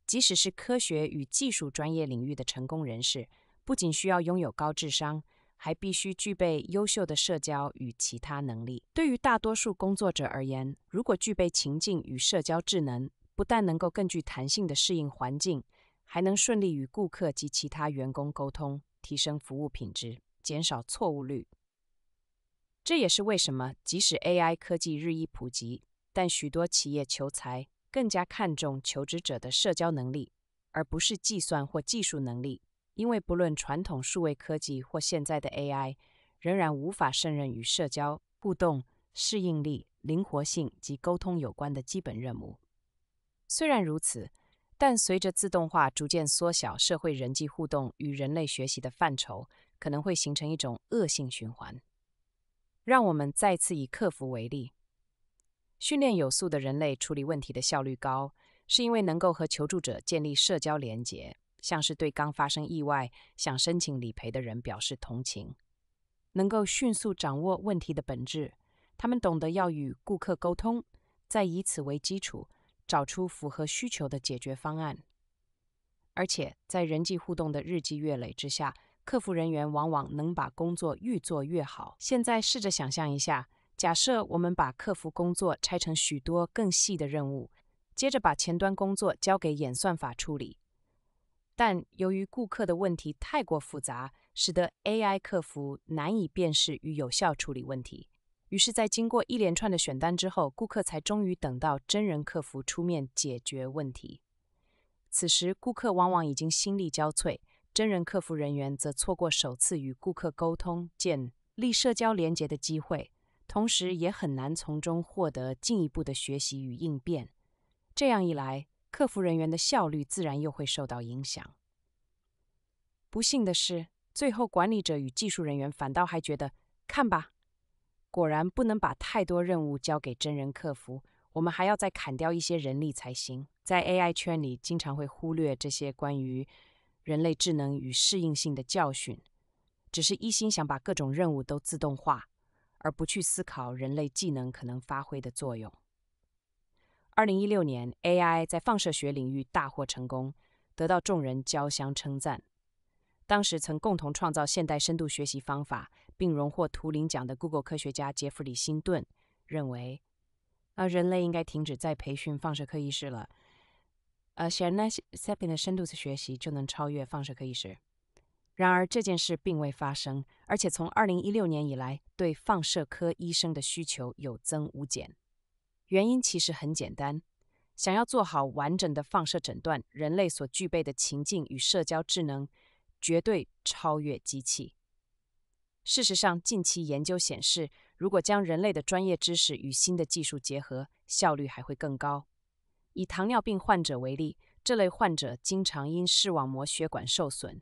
即使是科学与技术专业领域的成功人士，不仅需要拥有高智商。还必须具备优秀的社交与其他能力。对于大多数工作者而言，如果具备情境与社交智能，不但能够更具弹性的适应环境，还能顺利与顾客及其他员工沟通，提升服务品质，减少错误率。这也是为什么，即使 AI 科技日益普及，但许多企业求才更加看重求职者的社交能力，而不是计算或技术能力。因为不论传统数位科技或现在的 AI，仍然无法胜任与社交互动、适应力、灵活性及沟通有关的基本任务。虽然如此，但随着自动化逐渐缩小社会人际互动与人类学习的范畴，可能会形成一种恶性循环。让我们再次以客服为例：训练有素的人类处理问题的效率高，是因为能够和求助者建立社交连结。像是对刚发生意外想申请理赔的人表示同情，能够迅速掌握问题的本质。他们懂得要与顾客沟通，再以此为基础找出符合需求的解决方案。而且在人际互动的日积月累之下，客服人员往往能把工作越做越好。现在试着想象一下，假设我们把客服工作拆成许多更细的任务，接着把前端工作交给演算法处理。但由于顾客的问题太过复杂，使得 AI 客服难以辨识与有效处理问题。于是，在经过一连串的选单之后，顾客才终于等到真人客服出面解决问题。此时，顾客往往已经心力交瘁，真人客服人员则错过首次与顾客沟通、建立社交连接的机会，同时也很难从中获得进一步的学习与应变。这样一来，客服人员的效率自然又会受到影响。不幸的是，最后管理者与技术人员反倒还觉得：看吧，果然不能把太多任务交给真人客服，我们还要再砍掉一些人力才行。在 AI 圈里，经常会忽略这些关于人类智能与适应性的教训，只是一心想把各种任务都自动化，而不去思考人类技能可能发挥的作用。二零一六年，AI 在放射学领域大获成功，得到众人交相称赞。当时曾共同创造现代深度学习方法，并荣获图灵奖的 Google 科学家杰弗里·辛顿认为，啊，人类应该停止再培训放射科医师了。呃，显然，Deepin 的深度学习就能超越放射科医师。然而，这件事并未发生，而且从二零一六年以来，对放射科医生的需求有增无减。原因其实很简单，想要做好完整的放射诊断，人类所具备的情境与社交智能绝对超越机器。事实上，近期研究显示，如果将人类的专业知识与新的技术结合，效率还会更高。以糖尿病患者为例，这类患者经常因视网膜血管受损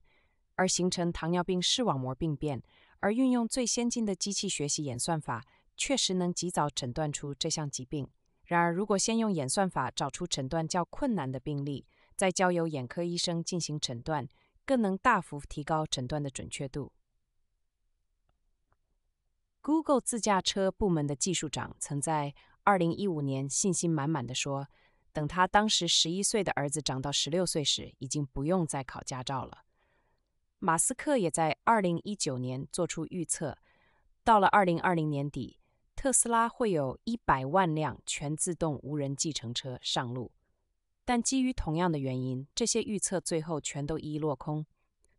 而形成糖尿病视网膜病变，而运用最先进的机器学习演算法，确实能及早诊断出这项疾病。然而，如果先用演算法找出诊断较困难的病例，再交由眼科医生进行诊断，更能大幅提高诊断的准确度。Google 自驾车部门的技术长曾在二零一五年信心满满的说：“等他当时十一岁的儿子长到十六岁时，已经不用再考驾照了。”马斯克也在二零一九年做出预测，到了二零二零年底。特斯拉会有一百万辆全自动无人计程车上路，但基于同样的原因，这些预测最后全都一一落空。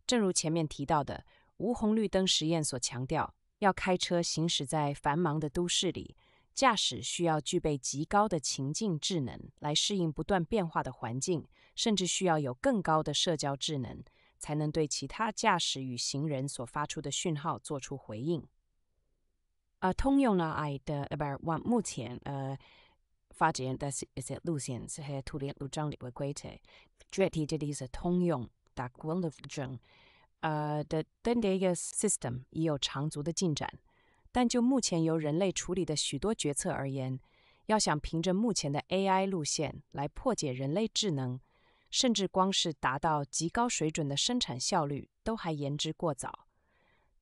正如前面提到的，无红绿灯实验所强调，要开车行驶在繁忙的都市里，驾驶需要具备极高的情境智能，来适应不断变化的环境，甚至需要有更高的社交智能，才能对其他驾驶与行人所发出的讯号做出回应。啊，通用的 AI，呃，不是，往目前呃发展的是一些路线是突变、突张的一个轨具体这里是通用，但广度证，呃，的单的一个 system 已有长足的进展。但就目前由人类处理的许多决策而言，要想凭着目前的 AI 路线来破解人类智能，甚至光是达到极高水准的生产效率，都还言之过早。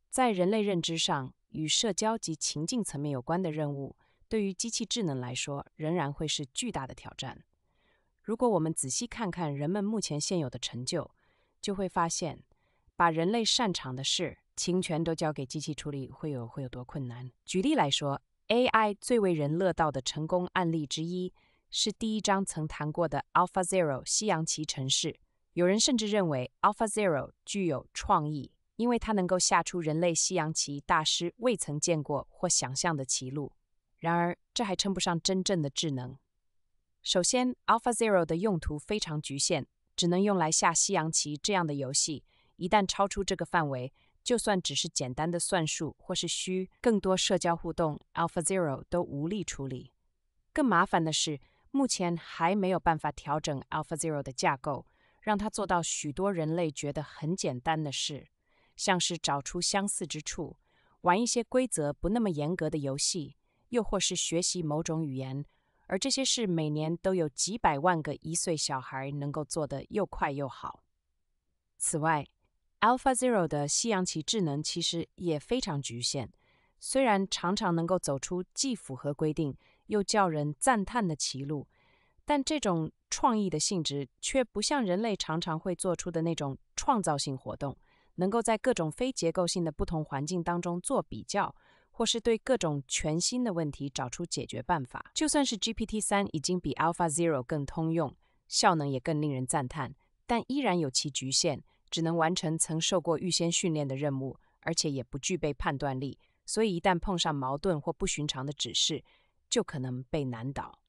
在人类认知上。与社交及情境层面有关的任务，对于机器智能来说，仍然会是巨大的挑战。如果我们仔细看看人们目前现有的成就，就会发现，把人类擅长的事、情全都交给机器处理，会有会有多困难。举例来说，AI 最为人乐道的成功案例之一，是第一章曾谈过的 Alpha Zero 西洋棋城式。有人甚至认为 Alpha Zero 具有创意。因为它能够下出人类西洋棋大师未曾见过或想象的棋路，然而这还称不上真正的智能。首先，AlphaZero 的用途非常局限，只能用来下西洋棋这样的游戏。一旦超出这个范围，就算只是简单的算术或是虚，更多社交互动，AlphaZero 都无力处理。更麻烦的是，目前还没有办法调整 AlphaZero 的架构，让它做到许多人类觉得很简单的事。像是找出相似之处，玩一些规则不那么严格的游戏，又或是学习某种语言，而这些事每年都有几百万个一岁小孩能够做得又快又好。此外，AlphaZero 的西洋棋智能其实也非常局限，虽然常常能够走出既符合规定又叫人赞叹的棋路，但这种创意的性质却不像人类常常会做出的那种创造性活动。能够在各种非结构性的不同环境当中做比较，或是对各种全新的问题找出解决办法。就算是 GPT 三已经比 Alpha Zero 更通用，效能也更令人赞叹，但依然有其局限，只能完成曾受过预先训练的任务，而且也不具备判断力，所以一旦碰上矛盾或不寻常的指示，就可能被难倒。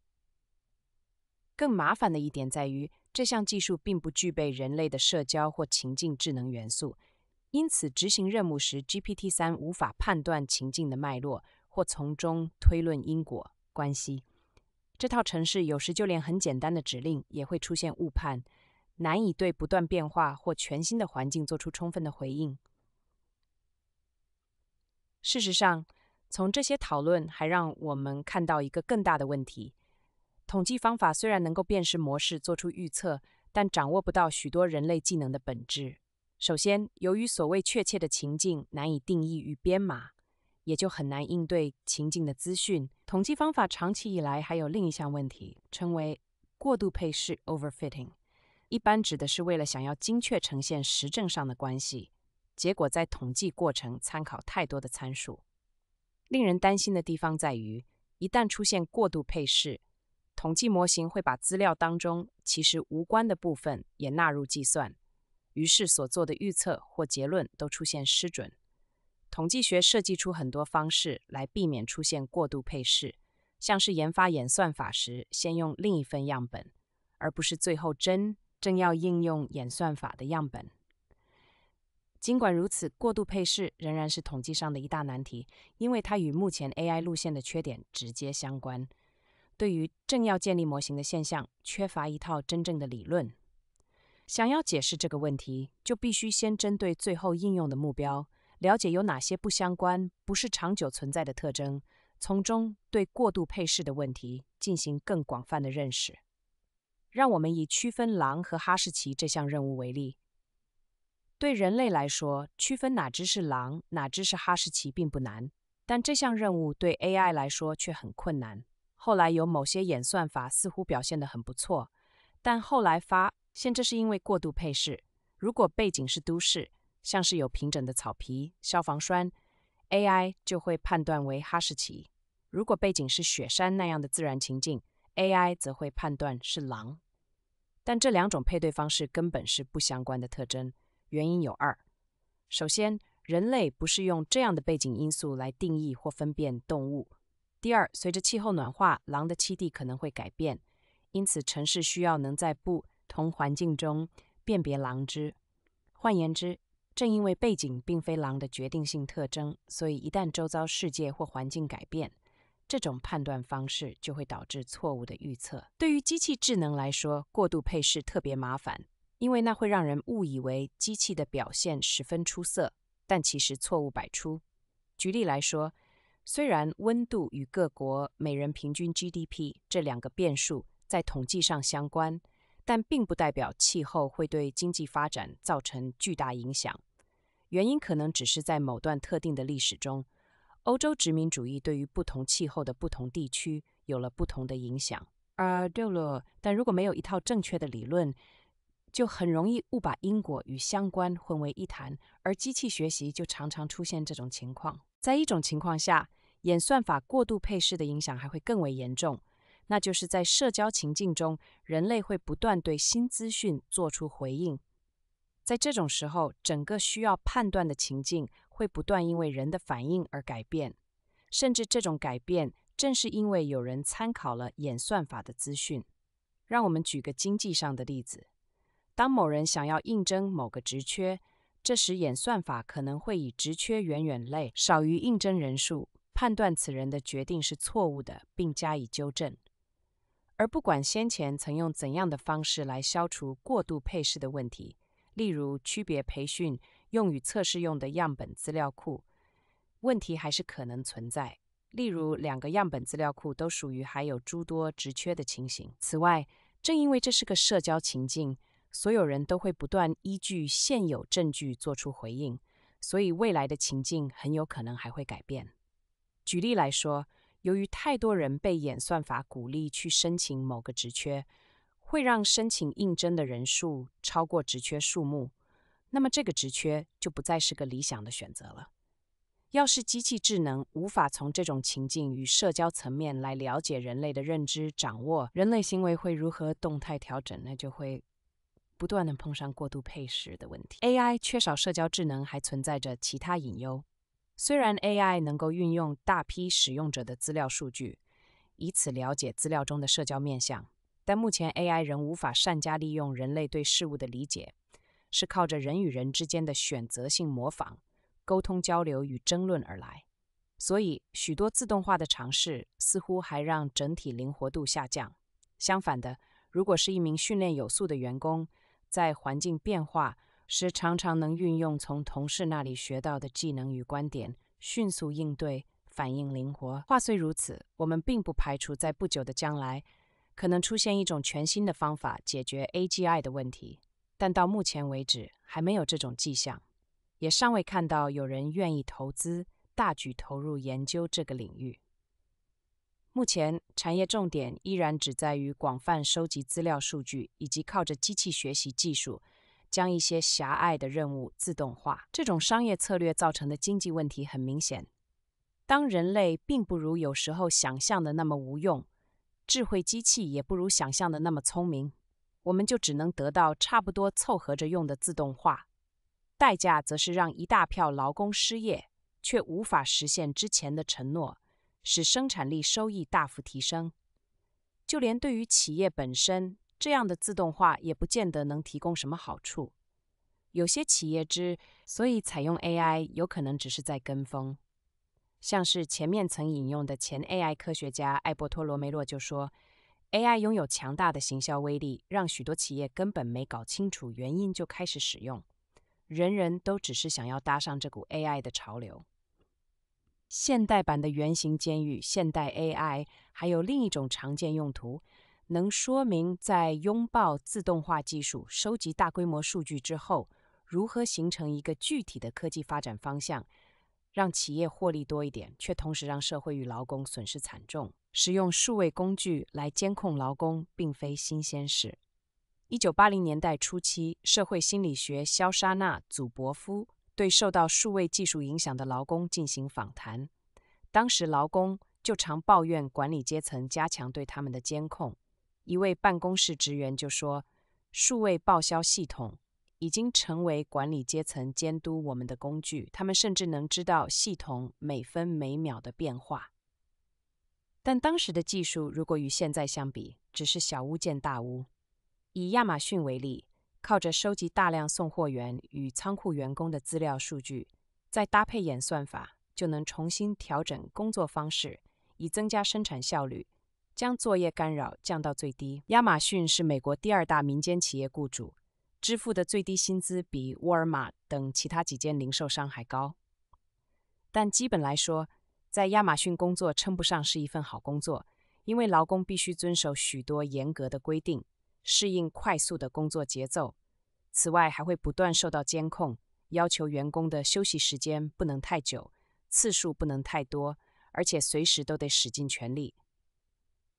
更麻烦的一点在于，这项技术并不具备人类的社交或情境智能元素。因此，执行任务时，GPT-3 无法判断情境的脉络或从中推论因果关系。这套程式有时就连很简单的指令也会出现误判，难以对不断变化或全新的环境做出充分的回应。事实上，从这些讨论还让我们看到一个更大的问题：统计方法虽然能够辨识模式、做出预测，但掌握不到许多人类技能的本质。首先，由于所谓确切的情境难以定义与编码，也就很难应对情境的资讯统计方法。长期以来，还有另一项问题，称为过度配饰 o v e r f i t t i n g 一般指的是为了想要精确呈现实证上的关系，结果在统计过程参考太多的参数。令人担心的地方在于，一旦出现过度配饰，统计模型会把资料当中其实无关的部分也纳入计算。于是所做的预测或结论都出现失准。统计学设计出很多方式来避免出现过度配饰，像是研发演算法时，先用另一份样本，而不是最后真正要应用演算法的样本。尽管如此，过度配饰仍然是统计上的一大难题，因为它与目前 AI 路线的缺点直接相关。对于正要建立模型的现象，缺乏一套真正的理论。想要解释这个问题，就必须先针对最后应用的目标，了解有哪些不相关、不是长久存在的特征，从中对过度配饰的问题进行更广泛的认识。让我们以区分狼和哈士奇这项任务为例。对人类来说，区分哪只是狼，哪只是哈士奇并不难，但这项任务对 AI 来说却很困难。后来有某些演算法似乎表现得很不错，但后来发。现这是因为过度配饰。如果背景是都市，像是有平整的草皮、消防栓，AI 就会判断为哈士奇；如果背景是雪山那样的自然情境，AI 则会判断是狼。但这两种配对方式根本是不相关的特征。原因有二：首先，人类不是用这样的背景因素来定义或分辨动物；第二，随着气候暖化，狼的栖地可能会改变，因此城市需要能在不同环境中辨别狼只，换言之，正因为背景并非狼的决定性特征，所以一旦周遭世界或环境改变，这种判断方式就会导致错误的预测。对于机器智能来说，过度配饰特别麻烦，因为那会让人误以为机器的表现十分出色，但其实错误百出。举例来说，虽然温度与各国每人平均 GDP 这两个变数在统计上相关。但并不代表气候会对经济发展造成巨大影响，原因可能只是在某段特定的历史中，欧洲殖民主义对于不同气候的不同地区有了不同的影响。而丢了，但如果没有一套正确的理论，就很容易误把因果与相关混为一谈，而机器学习就常常出现这种情况。在一种情况下，演算法过度配饰的影响还会更为严重。那就是在社交情境中，人类会不断对新资讯做出回应。在这种时候，整个需要判断的情境会不断因为人的反应而改变，甚至这种改变正是因为有人参考了演算法的资讯。让我们举个经济上的例子：当某人想要应征某个职缺，这时演算法可能会以职缺远远类少于应征人数，判断此人的决定是错误的，并加以纠正。而不管先前曾用怎样的方式来消除过度配饰的问题，例如区别培训用与测试用的样本资料库，问题还是可能存在。例如，两个样本资料库都属于还有诸多直缺的情形。此外，正因为这是个社交情境，所有人都会不断依据现有证据做出回应，所以未来的情境很有可能还会改变。举例来说，由于太多人被演算法鼓励去申请某个职缺，会让申请应征的人数超过职缺数目，那么这个职缺就不再是个理想的选择了。要是机器智能无法从这种情境与社交层面来了解人类的认知、掌握人类行为会如何动态调整，那就会不断的碰上过度配时的问题。AI 缺少社交智能，还存在着其他隐忧。虽然 AI 能够运用大批使用者的资料数据，以此了解资料中的社交面向，但目前 AI 仍无法善加利用人类对事物的理解，是靠着人与人之间的选择性模仿、沟通交流与争论而来。所以，许多自动化的尝试似乎还让整体灵活度下降。相反的，如果是一名训练有素的员工，在环境变化，是常常能运用从同事那里学到的技能与观点，迅速应对，反应灵活。话虽如此，我们并不排除在不久的将来可能出现一种全新的方法解决 AGI 的问题，但到目前为止还没有这种迹象，也尚未看到有人愿意投资大举投入研究这个领域。目前产业重点依然只在于广泛收集资料数据，以及靠着机器学习技术。将一些狭隘的任务自动化，这种商业策略造成的经济问题很明显。当人类并不如有时候想象的那么无用，智慧机器也不如想象的那么聪明，我们就只能得到差不多凑合着用的自动化。代价则是让一大票劳工失业，却无法实现之前的承诺，使生产力收益大幅提升。就连对于企业本身，这样的自动化也不见得能提供什么好处。有些企业之所以采用 AI，有可能只是在跟风。像是前面曾引用的前 AI 科学家艾伯托·罗梅洛就说：“AI 拥有强大的行销威力，让许多企业根本没搞清楚原因就开始使用。人人都只是想要搭上这股 AI 的潮流。”现代版的圆形监狱，现代 AI 还有另一种常见用途。能说明，在拥抱自动化技术、收集大规模数据之后，如何形成一个具体的科技发展方向，让企业获利多一点，却同时让社会与劳工损失惨重。使用数位工具来监控劳工，并非新鲜事。一九八零年代初期，社会心理学肖沙纳祖伯夫对受到数位技术影响的劳工进行访谈，当时劳工就常抱怨管理阶层加强对他们的监控。一位办公室职员就说：“数位报销系统已经成为管理阶层监督我们的工具，他们甚至能知道系统每分每秒的变化。但当时的技术如果与现在相比，只是小巫见大巫。以亚马逊为例，靠着收集大量送货员与仓库员工的资料数据，再搭配演算法，就能重新调整工作方式，以增加生产效率。”将作业干扰降到最低。亚马逊是美国第二大民间企业雇主，支付的最低薪资比沃尔玛等其他几间零售商还高。但基本来说，在亚马逊工作称不上是一份好工作，因为劳工必须遵守许多严格的规定，适应快速的工作节奏。此外，还会不断受到监控，要求员工的休息时间不能太久，次数不能太多，而且随时都得使尽全力。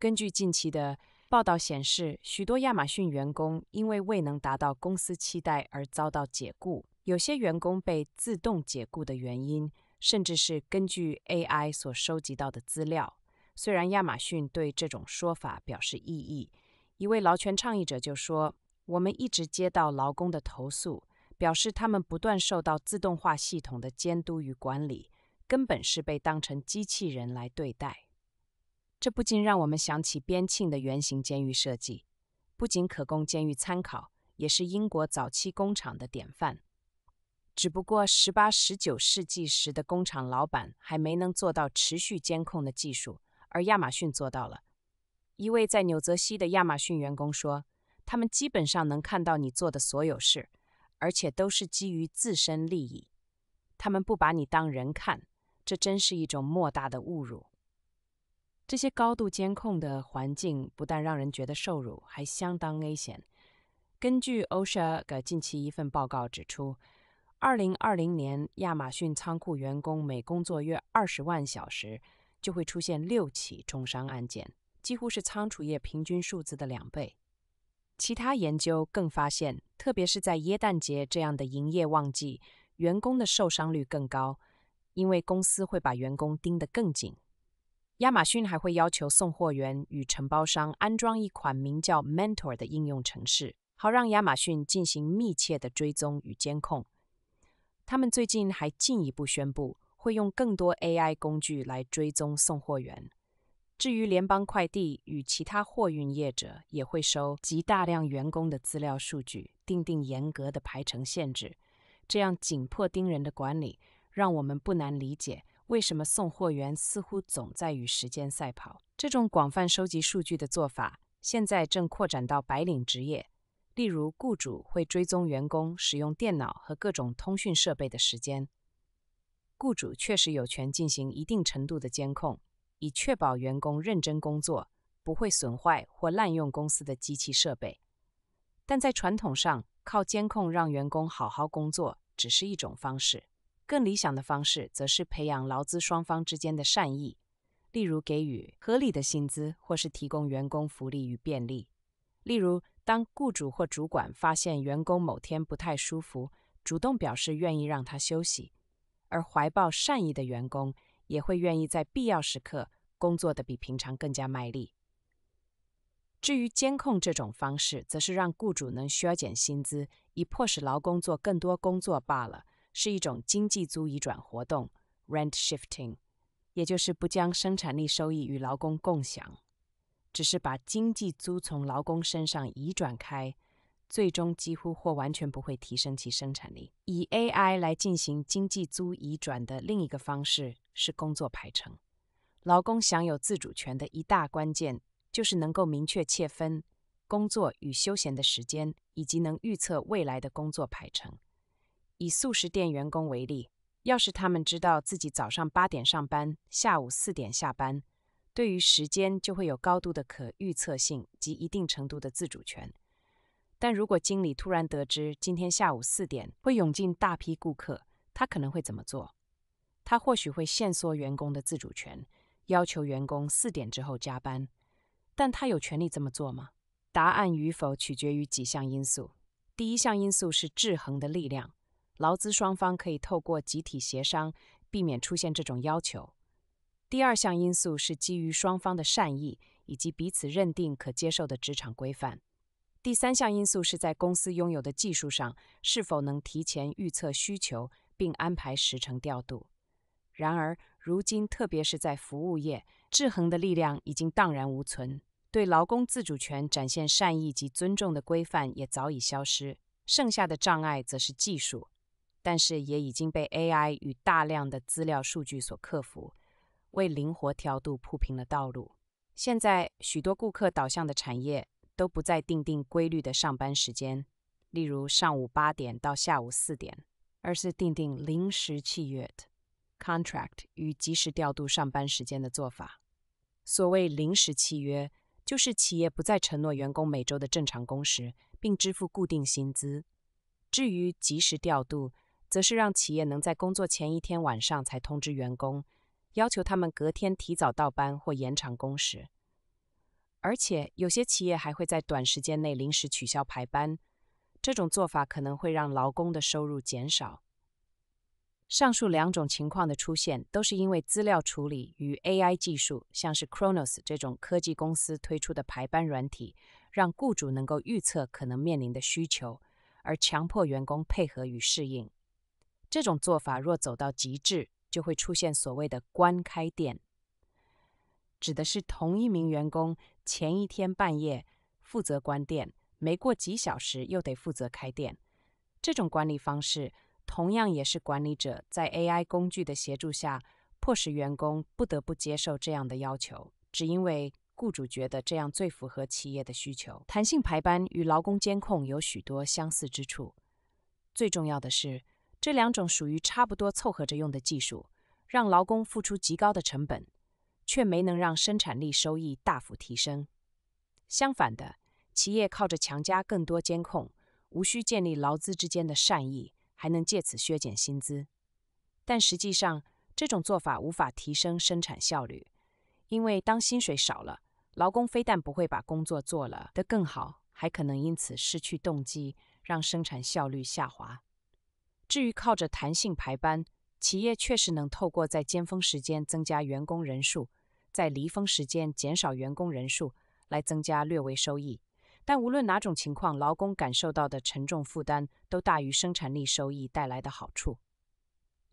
根据近期的报道显示，许多亚马逊员工因为未能达到公司期待而遭到解雇。有些员工被自动解雇的原因，甚至是根据 AI 所收集到的资料。虽然亚马逊对这种说法表示异议，一位劳权倡议者就说：“我们一直接到劳工的投诉，表示他们不断受到自动化系统的监督与管理，根本是被当成机器人来对待。”这不禁让我们想起边沁的圆形监狱设计，不仅可供监狱参考，也是英国早期工厂的典范。只不过，十八、十九世纪时的工厂老板还没能做到持续监控的技术，而亚马逊做到了。一位在纽泽西的亚马逊员工说：“他们基本上能看到你做的所有事，而且都是基于自身利益。他们不把你当人看，这真是一种莫大的侮辱。”这些高度监控的环境不但让人觉得受辱，还相当危险。根据 Osha 近期一份报告指出，2020年亚马逊仓库员工每工作约20万小时，就会出现六起重伤案件，几乎是仓储业平均数字的两倍。其他研究更发现，特别是在耶诞节这样的营业旺季，员工的受伤率更高，因为公司会把员工盯得更紧。亚马逊还会要求送货员与承包商安装一款名叫 Mentor 的应用程序，好让亚马逊进行密切的追踪与监控。他们最近还进一步宣布，会用更多 AI 工具来追踪送货员。至于联邦快递与其他货运业者，也会收集大量员工的资料数据，定定严格的排程限制。这样紧迫盯人的管理，让我们不难理解。为什么送货员似乎总在与时间赛跑？这种广泛收集数据的做法，现在正扩展到白领职业。例如，雇主会追踪员工使用电脑和各种通讯设备的时间。雇主确实有权进行一定程度的监控，以确保员工认真工作，不会损坏或滥用公司的机器设备。但在传统上，靠监控让员工好好工作，只是一种方式。更理想的方式，则是培养劳资双方之间的善意，例如给予合理的薪资，或是提供员工福利与便利。例如，当雇主或主管发现员工某天不太舒服，主动表示愿意让他休息，而怀抱善意的员工，也会愿意在必要时刻工作的比平常更加卖力。至于监控这种方式，则是让雇主能削减薪资，以迫使劳工做更多工作罢了。是一种经济租移转活动 （rent shifting），也就是不将生产力收益与劳工共享，只是把经济租从劳工身上移转开，最终几乎或完全不会提升其生产力。以 AI 来进行经济租移转的另一个方式是工作排程。劳工享有自主权的一大关键，就是能够明确切分工作与休闲的时间，以及能预测未来的工作排程。以速食店员工为例，要是他们知道自己早上八点上班，下午四点下班，对于时间就会有高度的可预测性及一定程度的自主权。但如果经理突然得知今天下午四点会涌进大批顾客，他可能会怎么做？他或许会限缩员工的自主权，要求员工四点之后加班。但他有权利这么做吗？答案与否取决于几项因素。第一项因素是制衡的力量。劳资双方可以透过集体协商避免出现这种要求。第二项因素是基于双方的善意以及彼此认定可接受的职场规范。第三项因素是在公司拥有的技术上是否能提前预测需求并安排时程调度。然而，如今特别是在服务业，制衡的力量已经荡然无存，对劳工自主权展现善意及尊重的规范也早已消失，剩下的障碍则是技术。但是也已经被 AI 与大量的资料数据所克服，为灵活调度铺平了道路。现在许多顾客导向的产业都不再定定规律的上班时间，例如上午八点到下午四点，而是定定临时契约 （contract） 与及时调度上班时间的做法。所谓临时契约，就是企业不再承诺员工每周的正常工时，并支付固定薪资。至于及时调度，则是让企业能在工作前一天晚上才通知员工，要求他们隔天提早到班或延长工时，而且有些企业还会在短时间内临时取消排班。这种做法可能会让劳工的收入减少。上述两种情况的出现，都是因为资料处理与 AI 技术，像是 Chronos 这种科技公司推出的排班软体，让雇主能够预测可能面临的需求，而强迫员工配合与适应。这种做法若走到极致，就会出现所谓的“关开店”，指的是同一名员工前一天半夜负责关店，没过几小时又得负责开店。这种管理方式同样也是管理者在 AI 工具的协助下，迫使员工不得不接受这样的要求，只因为雇主觉得这样最符合企业的需求。弹性排班与劳工监控有许多相似之处，最重要的是。这两种属于差不多凑合着用的技术，让劳工付出极高的成本，却没能让生产力收益大幅提升。相反的，企业靠着强加更多监控，无需建立劳资之间的善意，还能借此削减薪资。但实际上，这种做法无法提升生产效率，因为当薪水少了，劳工非但不会把工作做了得更好，还可能因此失去动机，让生产效率下滑。至于靠着弹性排班，企业确实能透过在尖峰时间增加员工人数，在离峰时间减少员工人数来增加略微收益。但无论哪种情况，劳工感受到的沉重负担都大于生产力收益带来的好处。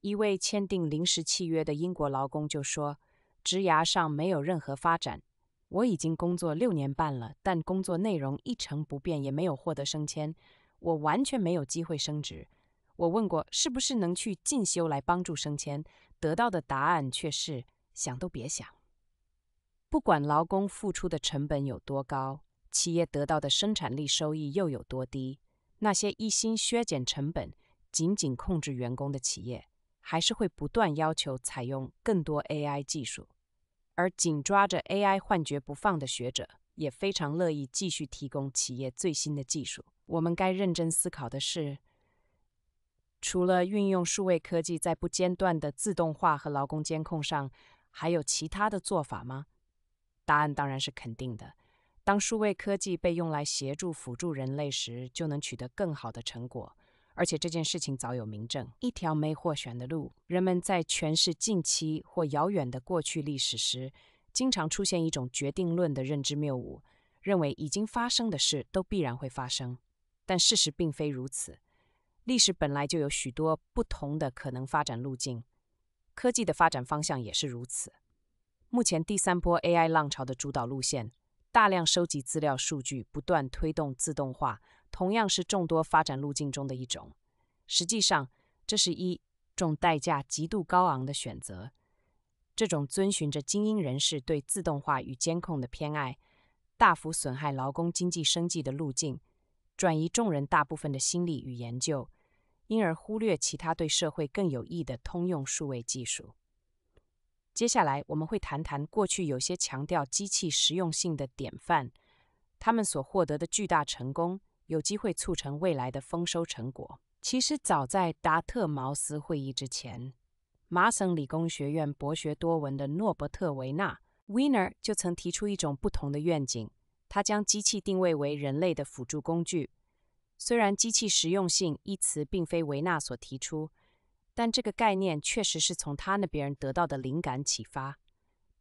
一位签订临时契约的英国劳工就说：“职涯上没有任何发展，我已经工作六年半了，但工作内容一成不变，也没有获得升迁，我完全没有机会升职。”我问过，是不是能去进修来帮助升迁？得到的答案却是想都别想。不管劳工付出的成本有多高，企业得到的生产力收益又有多低，那些一心削减成本、仅仅控制员工的企业，还是会不断要求采用更多 AI 技术。而紧抓着 AI 幻觉不放的学者，也非常乐意继续提供企业最新的技术。我们该认真思考的是。除了运用数位科技在不间断的自动化和劳工监控上，还有其他的做法吗？答案当然是肯定的。当数位科技被用来协助辅助人类时，就能取得更好的成果。而且这件事情早有明证。一条没获选的路，人们在诠释近期或遥远的过去历史时，经常出现一种决定论的认知谬误，认为已经发生的事都必然会发生，但事实并非如此。历史本来就有许多不同的可能发展路径，科技的发展方向也是如此。目前第三波 AI 浪潮的主导路线，大量收集资料数据，不断推动自动化，同样是众多发展路径中的一种。实际上，这是一种代价极度高昂的选择。这种遵循着精英人士对自动化与监控的偏爱，大幅损害劳工经济生计的路径，转移众人大部分的心力与研究。因而忽略其他对社会更有益的通用数位技术。接下来，我们会谈谈过去有些强调机器实用性的典范，他们所获得的巨大成功，有机会促成未来的丰收成果。其实，早在达特茅斯会议之前，麻省理工学院博学多闻的诺伯特·维纳 （Winner） 就曾提出一种不同的愿景，他将机器定位为人类的辅助工具。虽然“机器实用性”一词并非维纳所提出，但这个概念确实是从他那边得到的灵感启发。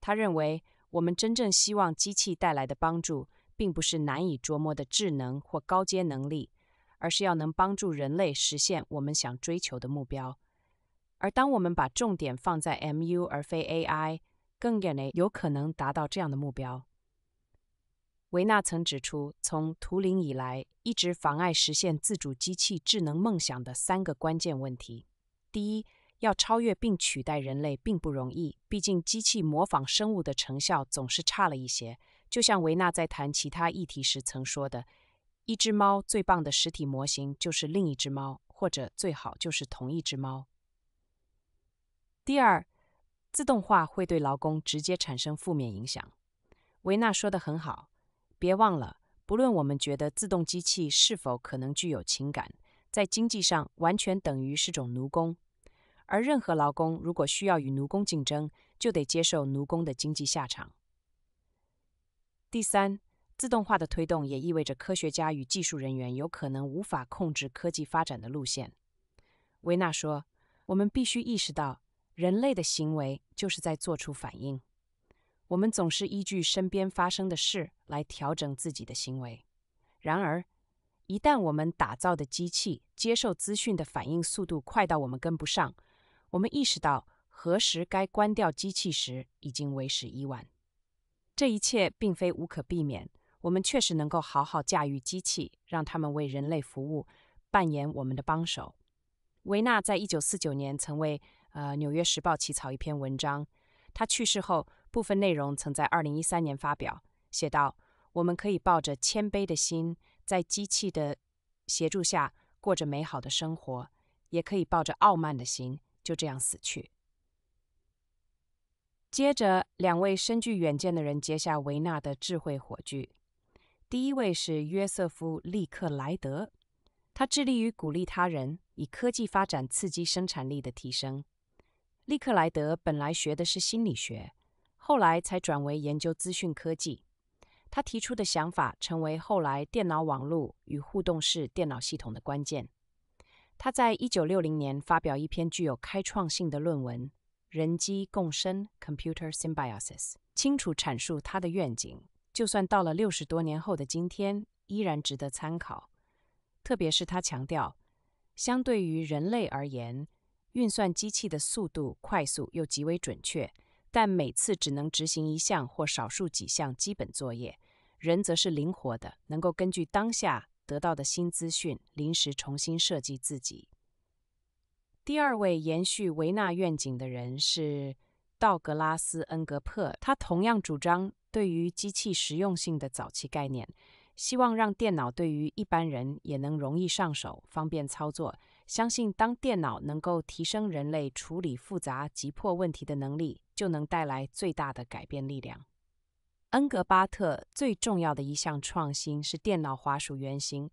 他认为，我们真正希望机器带来的帮助，并不是难以捉摸的智能或高阶能力，而是要能帮助人类实现我们想追求的目标。而当我们把重点放在 MU 而非 AI，更有可能达到这样的目标。维纳曾指出，从图灵以来，一直妨碍实现自主机器智能梦想的三个关键问题：第一，要超越并取代人类并不容易，毕竟机器模仿生物的成效总是差了一些。就像维纳在谈其他议题时曾说的：“一只猫最棒的实体模型就是另一只猫，或者最好就是同一只猫。”第二，自动化会对劳工直接产生负面影响。维纳说的很好。别忘了，不论我们觉得自动机器是否可能具有情感，在经济上完全等于是种奴工。而任何劳工如果需要与奴工竞争，就得接受奴工的经济下场。第三，自动化的推动也意味着科学家与技术人员有可能无法控制科技发展的路线。维纳说：“我们必须意识到，人类的行为就是在做出反应。”我们总是依据身边发生的事来调整自己的行为。然而，一旦我们打造的机器接受资讯的反应速度快到我们跟不上，我们意识到何时该关掉机器时，已经为时已晚。这一切并非无可避免。我们确实能够好好驾驭机器，让他们为人类服务，扮演我们的帮手。维纳在一九四九年曾为呃《纽约时报》起草一篇文章。他去世后。部分内容曾在二零一三年发表，写道：“我们可以抱着谦卑的心，在机器的协助下过着美好的生活，也可以抱着傲慢的心，就这样死去。”接着，两位深具远见的人接下维纳的智慧火炬。第一位是约瑟夫·利克莱德，他致力于鼓励他人，以科技发展刺激生产力的提升。利克莱德本来学的是心理学。后来才转为研究资讯科技。他提出的想法成为后来电脑网络与互动式电脑系统的关键。他在一九六零年发表一篇具有开创性的论文《人机共生 （Computer Symbiosis）》，清楚阐述他的愿景。就算到了六十多年后的今天，依然值得参考。特别是他强调，相对于人类而言，运算机器的速度快速又极为准确。但每次只能执行一项或少数几项基本作业，人则是灵活的，能够根据当下得到的新资讯临时重新设计自己。第二位延续维纳愿景的人是道格拉斯·恩格珀，他同样主张对于机器实用性的早期概念，希望让电脑对于一般人也能容易上手，方便操作。相信，当电脑能够提升人类处理复杂急迫问题的能力，就能带来最大的改变力量。恩格巴特最重要的一项创新是电脑滑鼠原型。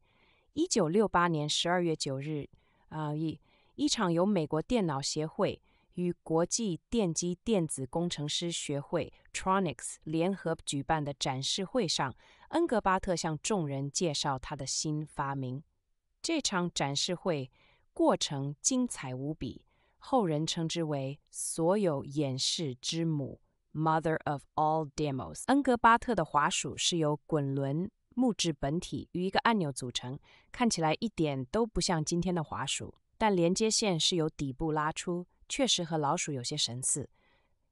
一九六八年十二月九日，啊，一一场由美国电脑协会与国际电机电子工程师学会 （Tronics） 联合举办的展示会上，恩格巴特向众人介绍他的新发明。这场展示会。过程精彩无比，后人称之为“所有演示之母 ”（Mother of All Demos）。恩格巴特的滑鼠是由滚轮、木质本体与一个按钮组成，看起来一点都不像今天的滑鼠。但连接线是由底部拉出，确实和老鼠有些神似。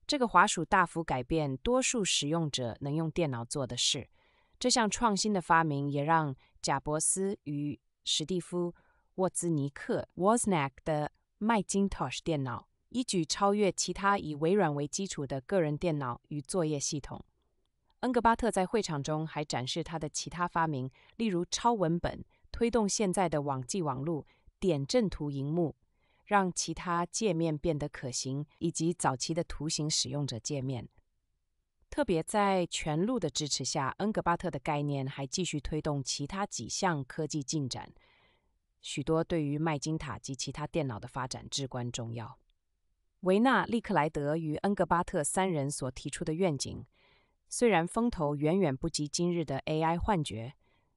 这个滑鼠大幅改变多数使用者能用电脑做的事。这项创新的发明也让贾伯斯与史蒂夫。沃兹尼克 （Wozniak） 的麦金 m a c i n t o s h 电脑一举超越其他以微软为基础的个人电脑与作业系统。恩格巴特在会场中还展示他的其他发明，例如超文本，推动现在的网际网路、点阵图荧幕，让其他界面变得可行，以及早期的图形使用者界面。特别在全路的支持下，恩格巴特的概念还继续推动其他几项科技进展。许多对于麦金塔及其他电脑的发展至关重要。维纳、利克莱德与恩格巴特三人所提出的愿景，虽然风头远远不及今日的 AI 幻觉，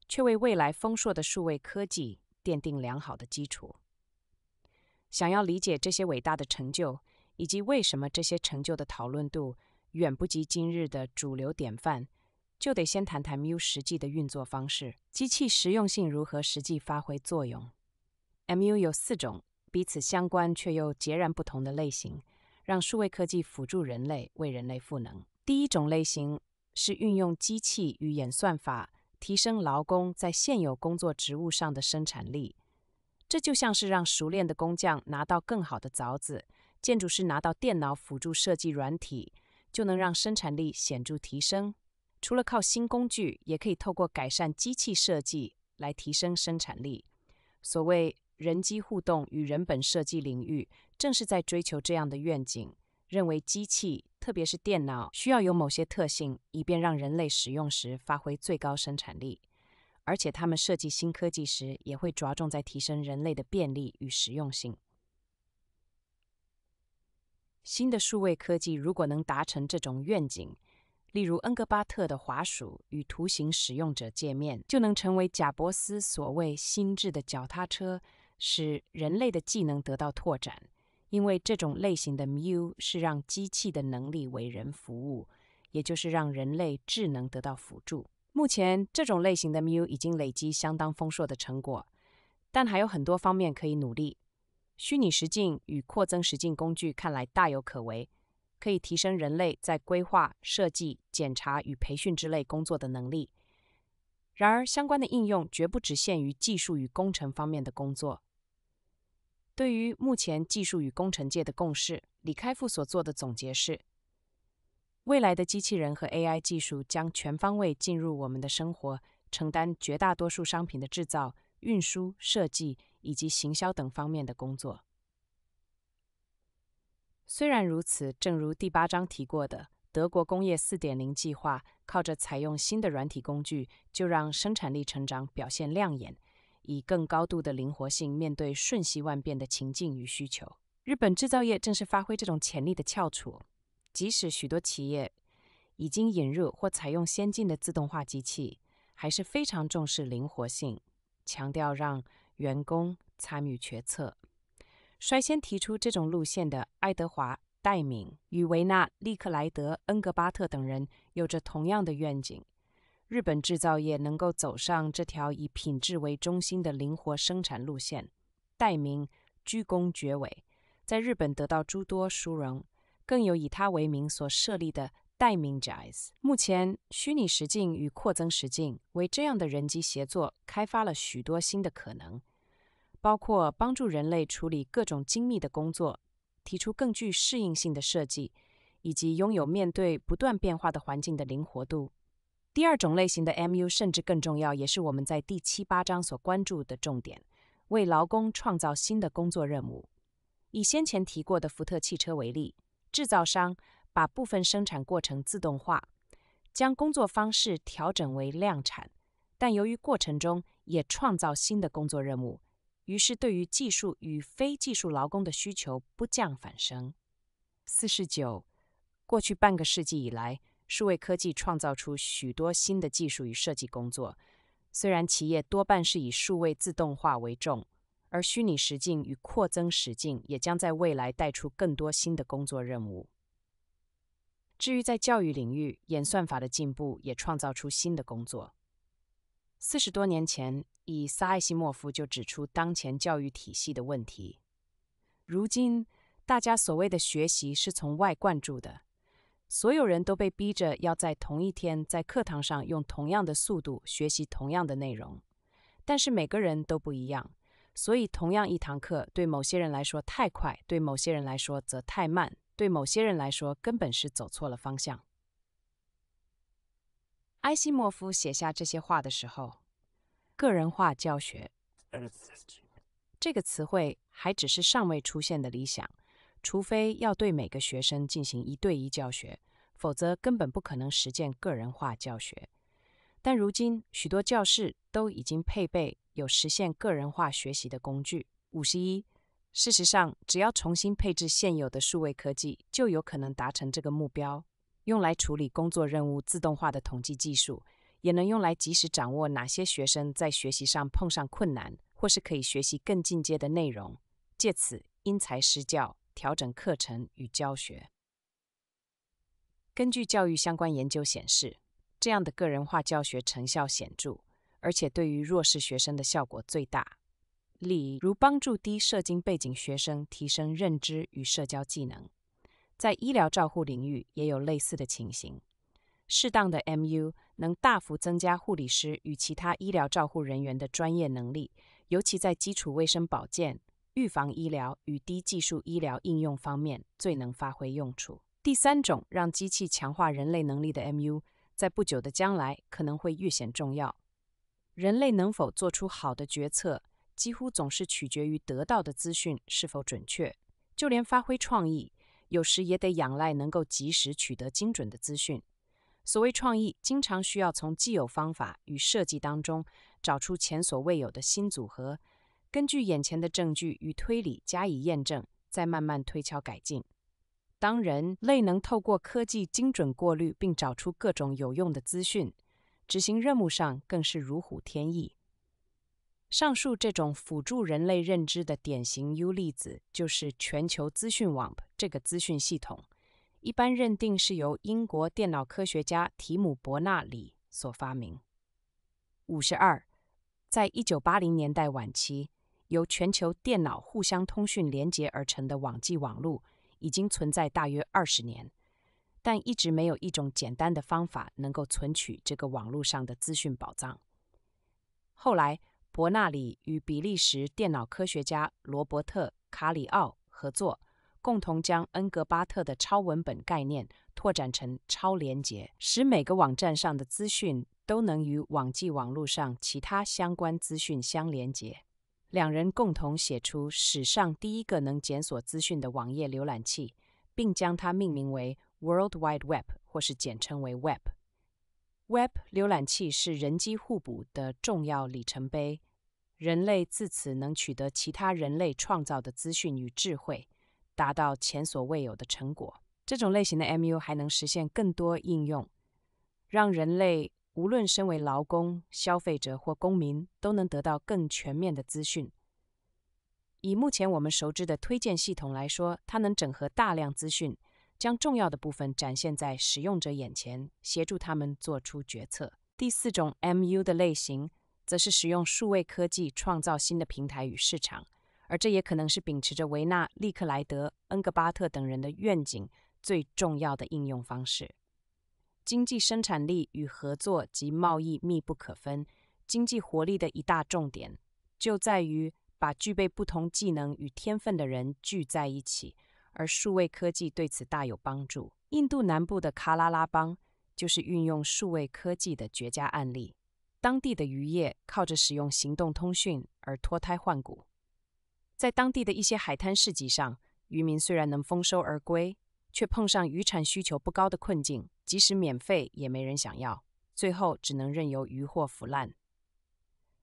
却为未来丰硕的数位科技奠定良好的基础。想要理解这些伟大的成就，以及为什么这些成就的讨论度远不及今日的主流典范，就得先谈谈 m i 实际的运作方式，机器实用性如何实际发挥作用。M.U. 有四种彼此相关却又截然不同的类型，让数位科技辅助人类为人类赋能。第一种类型是运用机器与演算法提升劳工在现有工作职务上的生产力，这就像是让熟练的工匠拿到更好的凿子，建筑师拿到电脑辅助设计软体，就能让生产力显著提升。除了靠新工具，也可以透过改善机器设计来提升生产力。所谓。人机互动与人本设计领域正是在追求这样的愿景，认为机器，特别是电脑，需要有某些特性，以便让人类使用时发挥最高生产力。而且，他们设计新科技时，也会着重在提升人类的便利与实用性。新的数位科技如果能达成这种愿景，例如恩格巴特的滑鼠与图形使用者界面，就能成为贾伯斯所谓“心智的脚踏车”。使人类的技能得到拓展，因为这种类型的 m u 是让机器的能力为人服务，也就是让人类智能得到辅助。目前，这种类型的 m u 已经累积相当丰硕的成果，但还有很多方面可以努力。虚拟实境与扩增实境工具看来大有可为，可以提升人类在规划、设计、检查与培训之类工作的能力。然而，相关的应用绝不只限于技术与工程方面的工作。对于目前技术与工程界的共识，李开复所做的总结是：未来的机器人和 AI 技术将全方位进入我们的生活，承担绝大多数商品的制造、运输、设计以及行销等方面的工作。虽然如此，正如第八章提过的，德国工业四点零计划靠着采用新的软体工具，就让生产力成长表现亮眼。以更高度的灵活性面对瞬息万变的情境与需求，日本制造业正是发挥这种潜力的翘楚。即使许多企业已经引入或采用先进的自动化机器，还是非常重视灵活性，强调让员工参与决策。率先提出这种路线的爱德华·戴敏与维纳、利克莱德、恩格巴特等人有着同样的愿景。日本制造业能够走上这条以品质为中心的灵活生产路线，代名鞠躬绝尾在日本得到诸多殊荣，更有以它为名所设立的代名 JIS。目前，虚拟实境与扩增实境为这样的人机协作开发了许多新的可能，包括帮助人类处理各种精密的工作，提出更具适应性的设计，以及拥有面对不断变化的环境的灵活度。第二种类型的 MU 甚至更重要，也是我们在第七八章所关注的重点，为劳工创造新的工作任务。以先前提过的福特汽车为例，制造商把部分生产过程自动化，将工作方式调整为量产，但由于过程中也创造新的工作任务，于是对于技术与非技术劳工的需求不降反升。四十九，过去半个世纪以来。数位科技创造出许多新的技术与设计工作，虽然企业多半是以数位自动化为重，而虚拟实境与扩增实境也将在未来带出更多新的工作任务。至于在教育领域，演算法的进步也创造出新的工作。四十多年前，以萨艾希莫夫就指出当前教育体系的问题。如今，大家所谓的学习是从外灌注的。所有人都被逼着要在同一天在课堂上用同样的速度学习同样的内容，但是每个人都不一样，所以同样一堂课对某些人来说太快，对某些人来说则太慢，对某些人来说根本是走错了方向。埃西莫夫写下这些话的时候，个人化教学这个词汇还只是尚未出现的理想。除非要对每个学生进行一对一教学，否则根本不可能实践个人化教学。但如今，许多教室都已经配备有实现个人化学习的工具。五十一，事实上，只要重新配置现有的数位科技，就有可能达成这个目标。用来处理工作任务自动化的统计技术，也能用来及时掌握哪些学生在学习上碰上困难，或是可以学习更进阶的内容，借此因材施教。调整课程与教学。根据教育相关研究显示，这样的个人化教学成效显著，而且对于弱势学生的效果最大。例如，帮助低社经背景学生提升认知与社交技能。在医疗照护领域也有类似的情形，适当的 MU 能大幅增加护理师与其他医疗照护人员的专业能力，尤其在基础卫生保健。预防医疗与低技术医疗应用方面最能发挥用处。第三种让机器强化人类能力的 MU，在不久的将来可能会越显重要。人类能否做出好的决策，几乎总是取决于得到的资讯是否准确。就连发挥创意，有时也得仰赖能够及时取得精准的资讯。所谓创意，经常需要从既有方法与设计当中找出前所未有的新组合。根据眼前的证据与推理加以验证，再慢慢推敲改进。当人类能透过科技精准过滤，并找出各种有用的资讯，执行任务上更是如虎添翼。上述这种辅助人类认知的典型 U 例子，就是全球资讯网这个资讯系统，一般认定是由英国电脑科学家提姆伯纳里所发明。五十二，在一九八零年代晚期。由全球电脑互相通讯连接而成的网际网络已经存在大约二十年，但一直没有一种简单的方法能够存取这个网络上的资讯宝藏。后来，伯纳里与比利时电脑科学家罗伯特·卡里奥合作，共同将恩格巴特的超文本概念拓展成超连接，使每个网站上的资讯都能与网际网络上其他相关资讯相连接。两人共同写出史上第一个能检索资讯的网页浏览器，并将它命名为 World Wide Web，或是简称为 Web。Web 浏览器是人机互补的重要里程碑，人类自此能取得其他人类创造的资讯与智慧，达到前所未有的成果。这种类型的 MU 还能实现更多应用，让人类。无论身为劳工、消费者或公民，都能得到更全面的资讯。以目前我们熟知的推荐系统来说，它能整合大量资讯，将重要的部分展现在使用者眼前，协助他们做出决策。第四种 MU 的类型，则是使用数位科技创造新的平台与市场，而这也可能是秉持着维纳、利克莱德、恩格巴特等人的愿景最重要的应用方式。经济生产力与合作及贸易密不可分。经济活力的一大重点就在于把具备不同技能与天分的人聚在一起，而数位科技对此大有帮助。印度南部的喀拉拉邦就是运用数位科技的绝佳案例。当地的渔业靠着使用行动通讯而脱胎换骨。在当地的一些海滩市集上，渔民虽然能丰收而归，却碰上渔产需求不高的困境。即使免费，也没人想要，最后只能任由渔获腐烂。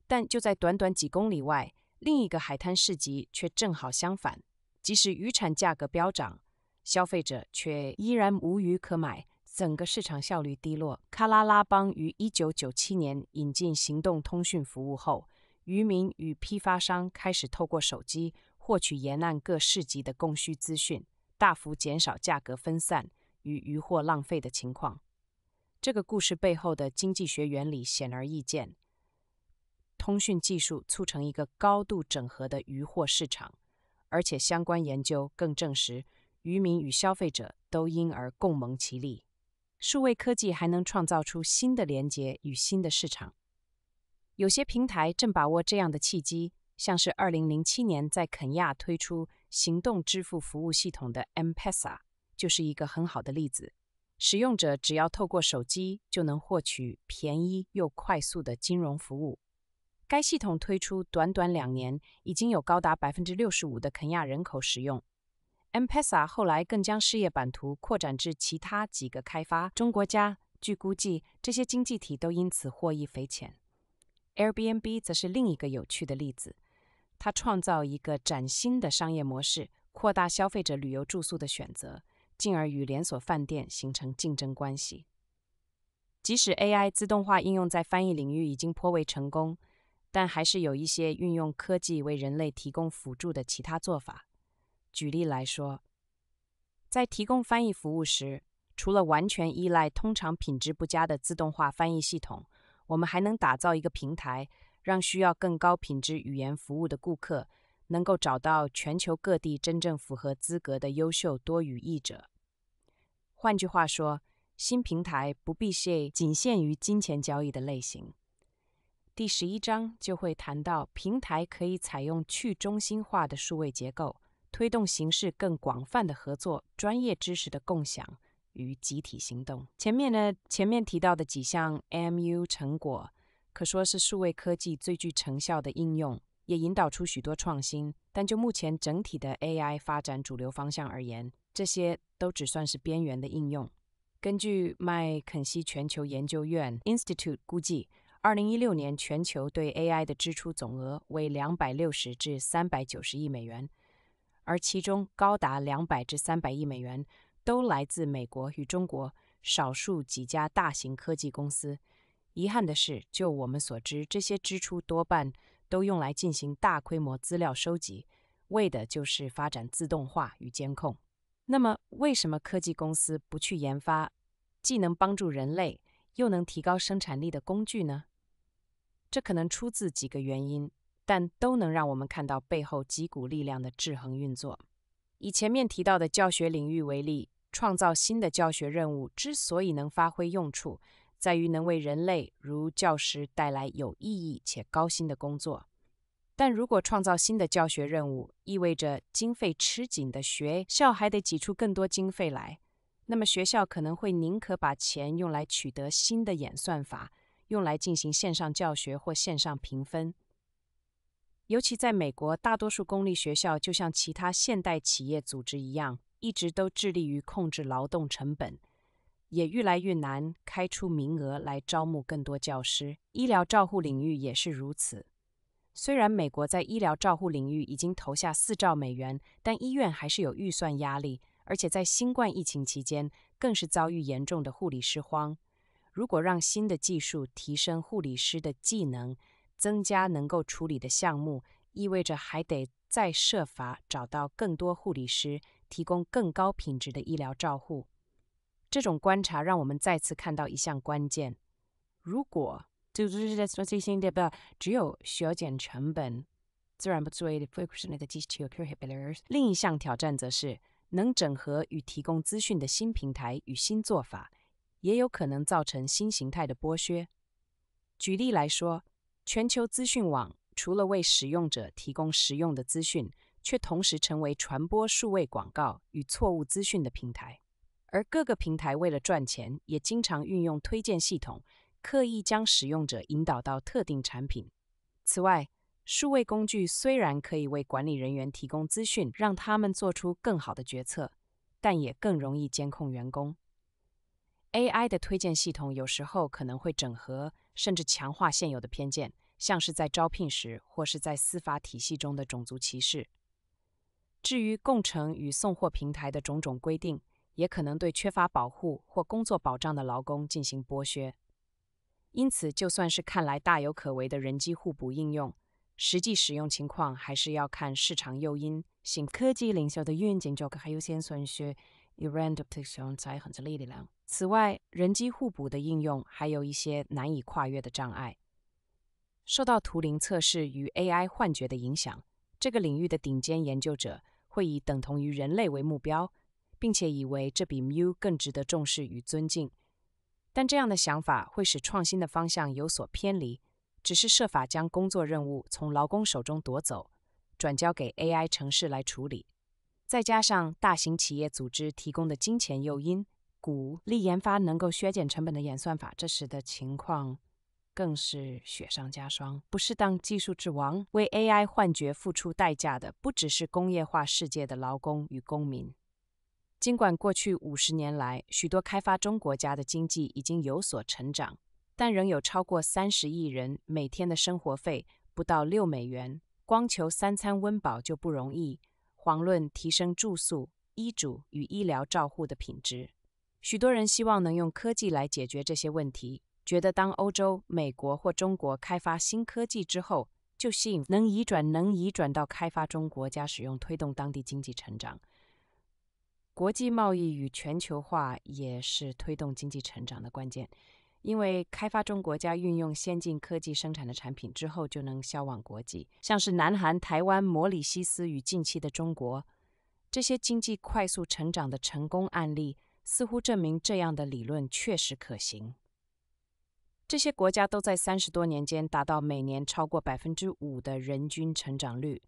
但就在短短几公里外，另一个海滩市集却正好相反。即使渔产价格飙涨，消费者却依然无鱼可买，整个市场效率低落。喀拉拉邦于一九九七年引进行动通讯服务后，渔民与批发商开始透过手机获取沿岸各市集的供需资讯，大幅减少价格分散。与渔获浪费的情况，这个故事背后的经济学原理显而易见。通讯技术促成一个高度整合的渔获市场，而且相关研究更证实，渔民与消费者都因而共谋其利。数位科技还能创造出新的连接与新的市场，有些平台正把握这样的契机，像是二零零七年在肯亚推出行动支付服务系统的 M-Pesa。就是一个很好的例子。使用者只要透过手机，就能获取便宜又快速的金融服务。该系统推出短短两年，已经有高达百分之六十五的肯亚人口使用。M-Pesa 后来更将事业版图扩展至其他几个开发中国家，据估计，这些经济体都因此获益匪浅。Airbnb 则是另一个有趣的例子。它创造一个崭新的商业模式，扩大消费者旅游住宿的选择。进而与连锁饭店形成竞争关系。即使 AI 自动化应用在翻译领域已经颇为成功，但还是有一些运用科技为人类提供辅助的其他做法。举例来说，在提供翻译服务时，除了完全依赖通常品质不佳的自动化翻译系统，我们还能打造一个平台，让需要更高品质语言服务的顾客能够找到全球各地真正符合资格的优秀多语译者。换句话说，新平台不必限仅限于金钱交易的类型。第十一章就会谈到，平台可以采用去中心化的数位结构，推动形式更广泛的合作、专业知识的共享与集体行动。前面呢，前面提到的几项 MU 成果，可说是数位科技最具成效的应用。也引导出许多创新，但就目前整体的 AI 发展主流方向而言，这些都只算是边缘的应用。根据麦肯锡全球研究院 （Institute） 估计，2016年全球对 AI 的支出总额为260至390亿美元，而其中高达200至300亿美元都来自美国与中国少数几家大型科技公司。遗憾的是，就我们所知，这些支出多半。都用来进行大规模资料收集，为的就是发展自动化与监控。那么，为什么科技公司不去研发既能帮助人类又能提高生产力的工具呢？这可能出自几个原因，但都能让我们看到背后几股力量的制衡运作。以前面提到的教学领域为例，创造新的教学任务之所以能发挥用处。在于能为人类，如教师，带来有意义且高薪的工作。但如果创造新的教学任务意味着经费吃紧的学校还得挤出更多经费来，那么学校可能会宁可把钱用来取得新的演算法，用来进行线上教学或线上评分。尤其在美国，大多数公立学校就像其他现代企业组织一样，一直都致力于控制劳动成本。也越来越难开出名额来招募更多教师，医疗照护领域也是如此。虽然美国在医疗照护领域已经投下四兆美元，但医院还是有预算压力，而且在新冠疫情期间更是遭遇严重的护理师荒。如果让新的技术提升护理师的技能，增加能够处理的项目，意味着还得再设法找到更多护理师，提供更高品质的医疗照护。这种观察让我们再次看到一项关键：如果只有削减成本，自然不作为另一项挑战则是能整合与提供资讯的新平台与新做法，也有可能造成新形态的剥削。举例来说，全球资讯网除了为使用者提供实用的资讯，却同时成为传播数位广告与错误资讯的平台。而各个平台为了赚钱，也经常运用推荐系统，刻意将使用者引导到特定产品。此外，数位工具虽然可以为管理人员提供资讯，让他们做出更好的决策，但也更容易监控员工。AI 的推荐系统有时候可能会整合甚至强化现有的偏见，像是在招聘时或是在司法体系中的种族歧视。至于共乘与送货平台的种种规定。也可能对缺乏保护或工作保障的劳工进行剥削，因此，就算是看来大有可为的人机互补应用，实际使用情况还是要看市场诱因。新科技领袖的愿景中还有些 n 缺，依然得 i 要再狠子努力了。此外，人机互补的应用还有一些难以跨越的障碍，受到图灵测试与 AI 幻觉的影响，这个领域的顶尖研究者会以等同于人类为目标。并且以为这比 mu 更值得重视与尊敬，但这样的想法会使创新的方向有所偏离，只是设法将工作任务从劳工手中夺走，转交给 AI 城市来处理。再加上大型企业组织提供的金钱诱因，鼓励研发能够削减成本的演算法，这时的情况更是雪上加霜。不适当技术之王为 AI 幻觉付出代价的，不只是工业化世界的劳工与公民。尽管过去五十年来，许多开发中国家的经济已经有所成长，但仍有超过三十亿人每天的生活费不到六美元，光求三餐温饱就不容易，遑论提升住宿、医嘱与医疗照护的品质。许多人希望能用科技来解决这些问题，觉得当欧洲、美国或中国开发新科技之后，就引能移转能移转到开发中国家使用，推动当地经济成长。国际贸易与全球化也是推动经济成长的关键，因为开发中国家运用先进科技生产的产品之后，就能销往国际，像是南韩、台湾、摩里西斯与近期的中国，这些经济快速成长的成功案例，似乎证明这样的理论确实可行。这些国家都在三十多年间达到每年超过百分之五的人均成长率，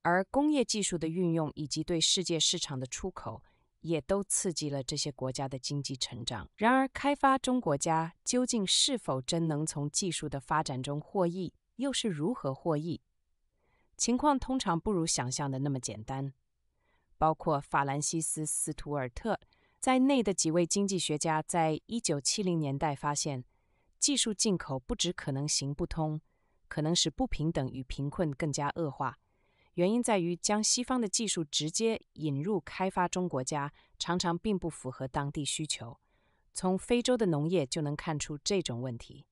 而工业技术的运用以及对世界市场的出口。也都刺激了这些国家的经济成长。然而，开发中国家究竟是否真能从技术的发展中获益，又是如何获益？情况通常不如想象的那么简单。包括法兰西斯·斯图尔特在内的几位经济学家，在一九七零年代发现，技术进口不止可能行不通，可能使不平等与贫困更加恶化。原因在于，将西方的技术直接引入开发中国家，常常并不符合当地需求。从非洲的农业就能看出这种问题。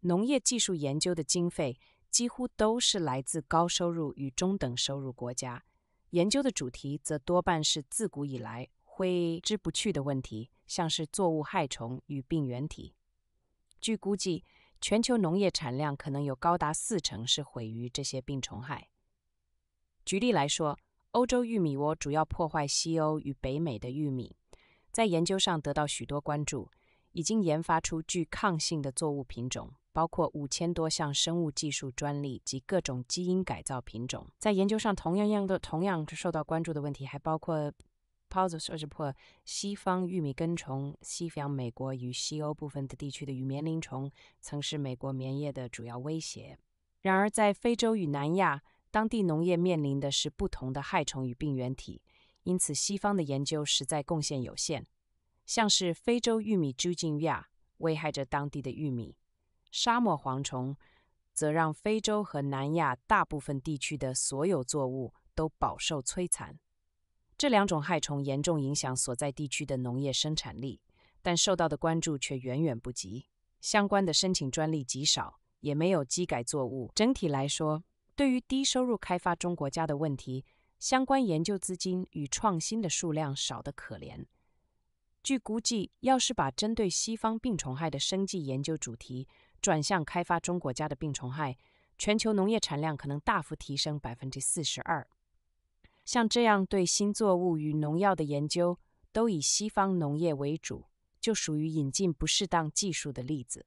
农业技术研究的经费几乎都是来自高收入与中等收入国家，研究的主题则多半是自古以来挥之不去的问题，像是作物害虫与病原体。据估计，全球农业产量可能有高达四成是毁于这些病虫害。举例来说，欧洲玉米窝主要破坏西欧与北美的玉米，在研究上得到许多关注，已经研发出具抗性的作物品种，包括五千多项生物技术专利及各种基因改造品种。在研究上同样样的同样受到关注的问题，还包括 p o u s e r o u s 蛾子破西方玉米根虫，西方美国与西欧部分的地区的玉棉铃虫曾是美国棉业的主要威胁。然而，在非洲与南亚。当地农业面临的是不同的害虫与病原体，因此西方的研究实在贡献有限。像是非洲玉米螟进亚，危害着当地的玉米；沙漠蝗虫则让非洲和南亚大部分地区的所有作物都饱受摧残。这两种害虫严重影响所在地区的农业生产力，但受到的关注却远远不及。相关的申请专利极少，也没有机改作物。整体来说，对于低收入开发中国家的问题，相关研究资金与创新的数量少得可怜。据估计，要是把针对西方病虫害的生计研究主题转向开发中国家的病虫害，全球农业产量可能大幅提升百分之四十二。像这样对新作物与农药的研究，都以西方农业为主，就属于引进不适当技术的例子。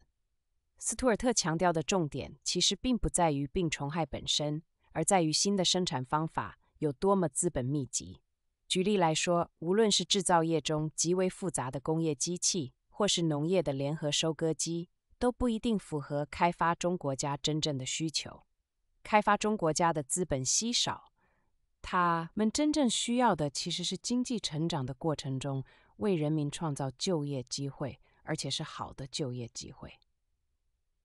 斯图尔特强调的重点其实并不在于病虫害本身，而在于新的生产方法有多么资本密集。举例来说，无论是制造业中极为复杂的工业机器，或是农业的联合收割机，都不一定符合开发中国家真正的需求。开发中国家的资本稀少，他们真正需要的其实是经济成长的过程中为人民创造就业机会，而且是好的就业机会。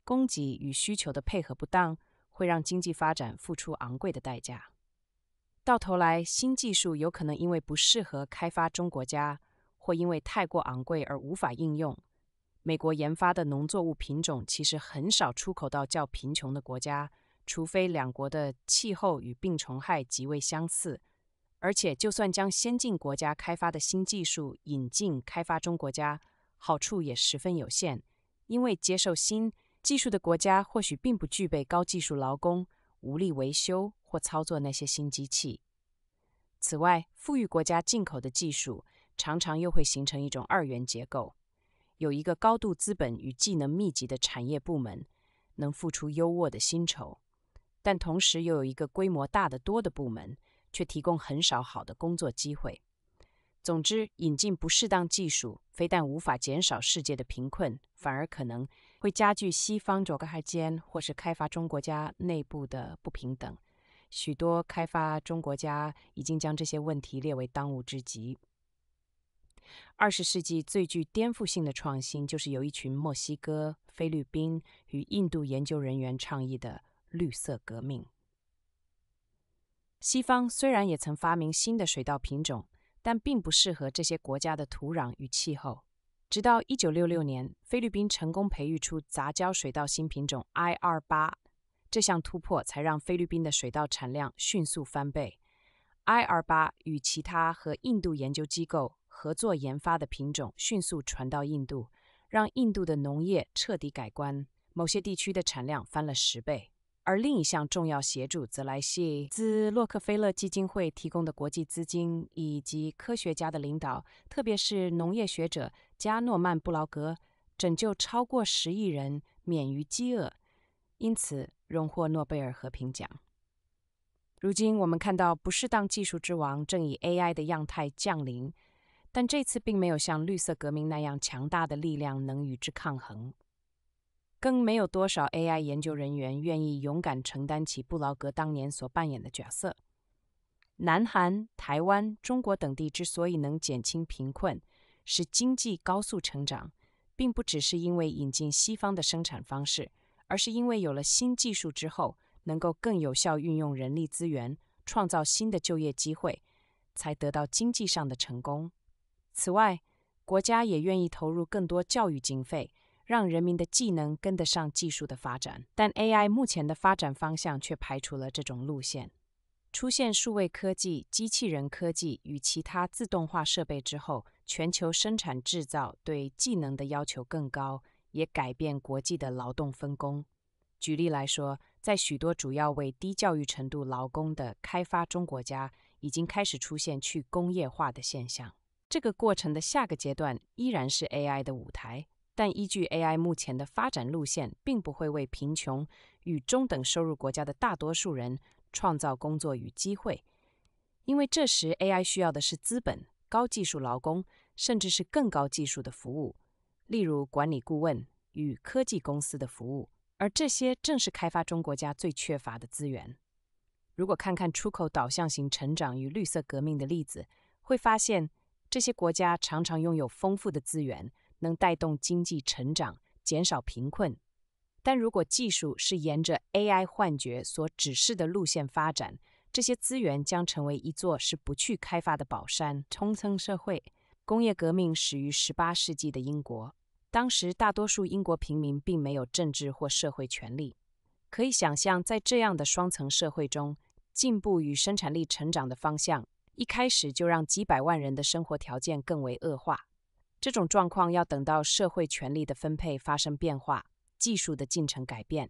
供给与需求的配合不当，会让经济发展付出昂贵的代价。到头来，新技术有可能因为不适合开发中国家，或因为太过昂贵而无法应用。美国研发的农作物品种其实很少出口到较贫穷的国家，除非两国的气候与病虫害极为相似。而且，就算将先进国家开发的新技术引进开发中国家，好处也十分有限，因为接受新技术的国家或许并不具备高技术劳工，无力维修或操作那些新机器。此外，富裕国家进口的技术常常又会形成一种二元结构：有一个高度资本与技能密集的产业部门，能付出优渥的薪酬，但同时又有一个规模大得多的部门，却提供很少好的工作机会。总之，引进不适当技术，非但无法减少世界的贫困，反而可能。会加剧西方国家间或是开发中国家内部的不平等。许多开发中国家已经将这些问题列为当务之急。二十世纪最具颠覆性的创新，就是由一群墨西哥、菲律宾与印度研究人员倡议的绿色革命。西方虽然也曾发明新的水稻品种，但并不适合这些国家的土壤与气候。直到一九六六年，菲律宾成功培育出杂交水稻新品种 IR 八，这项突破才让菲律宾的水稻产量迅速翻倍。IR 八与其他和印度研究机构合作研发的品种迅速传到印度，让印度的农业彻底改观，某些地区的产量翻了十倍。而另一项重要协助，则来自洛克菲勒基金会提供的国际资金，以及科学家的领导，特别是农业学者加诺曼·布劳格，拯救超过十亿人免于饥饿，因此荣获诺贝尔和平奖。如今，我们看到不适当技术之王正以 AI 的样态降临，但这次并没有像绿色革命那样强大的力量能与之抗衡。更没有多少 AI 研究人员愿意勇敢承担起布劳格当年所扮演的角色。南韩、台湾、中国等地之所以能减轻贫困、使经济高速成长，并不只是因为引进西方的生产方式，而是因为有了新技术之后，能够更有效运用人力资源，创造新的就业机会，才得到经济上的成功。此外，国家也愿意投入更多教育经费。让人民的技能跟得上技术的发展，但 AI 目前的发展方向却排除了这种路线。出现数位科技、机器人科技与其他自动化设备之后，全球生产制造对技能的要求更高，也改变国际的劳动分工。举例来说，在许多主要为低教育程度劳工的开发中国家，已经开始出现去工业化的现象。这个过程的下个阶段依然是 AI 的舞台。但依据 AI 目前的发展路线，并不会为贫穷与中等收入国家的大多数人创造工作与机会，因为这时 AI 需要的是资本、高技术劳工，甚至是更高技术的服务，例如管理顾问与科技公司的服务，而这些正是开发中国家最缺乏的资源。如果看看出口导向型成长与绿色革命的例子，会发现这些国家常常拥有丰富的资源。能带动经济成长，减少贫困。但如果技术是沿着 AI 幻觉所指示的路线发展，这些资源将成为一座是不去开发的宝山。冲层社会，工业革命始于18世纪的英国，当时大多数英国平民并没有政治或社会权利。可以想象，在这样的双层社会中，进步与生产力成长的方向，一开始就让几百万人的生活条件更为恶化。这种状况要等到社会权力的分配发生变化、技术的进程改变，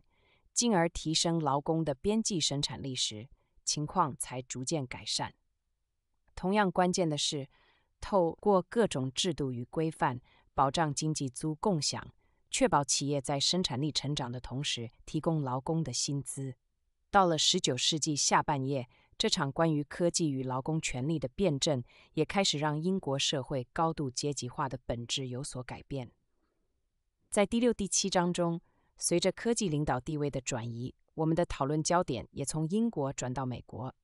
进而提升劳工的边际生产力时，情况才逐渐改善。同样关键的是，透过各种制度与规范保障经济租共享，确保企业在生产力成长的同时提供劳工的薪资。到了十九世纪下半叶。这场关于科技与劳工权利的辩证，也开始让英国社会高度阶级化的本质有所改变。在第六、第七章中，随着科技领导地位的转移，我们的讨论焦点也从英国转到美国。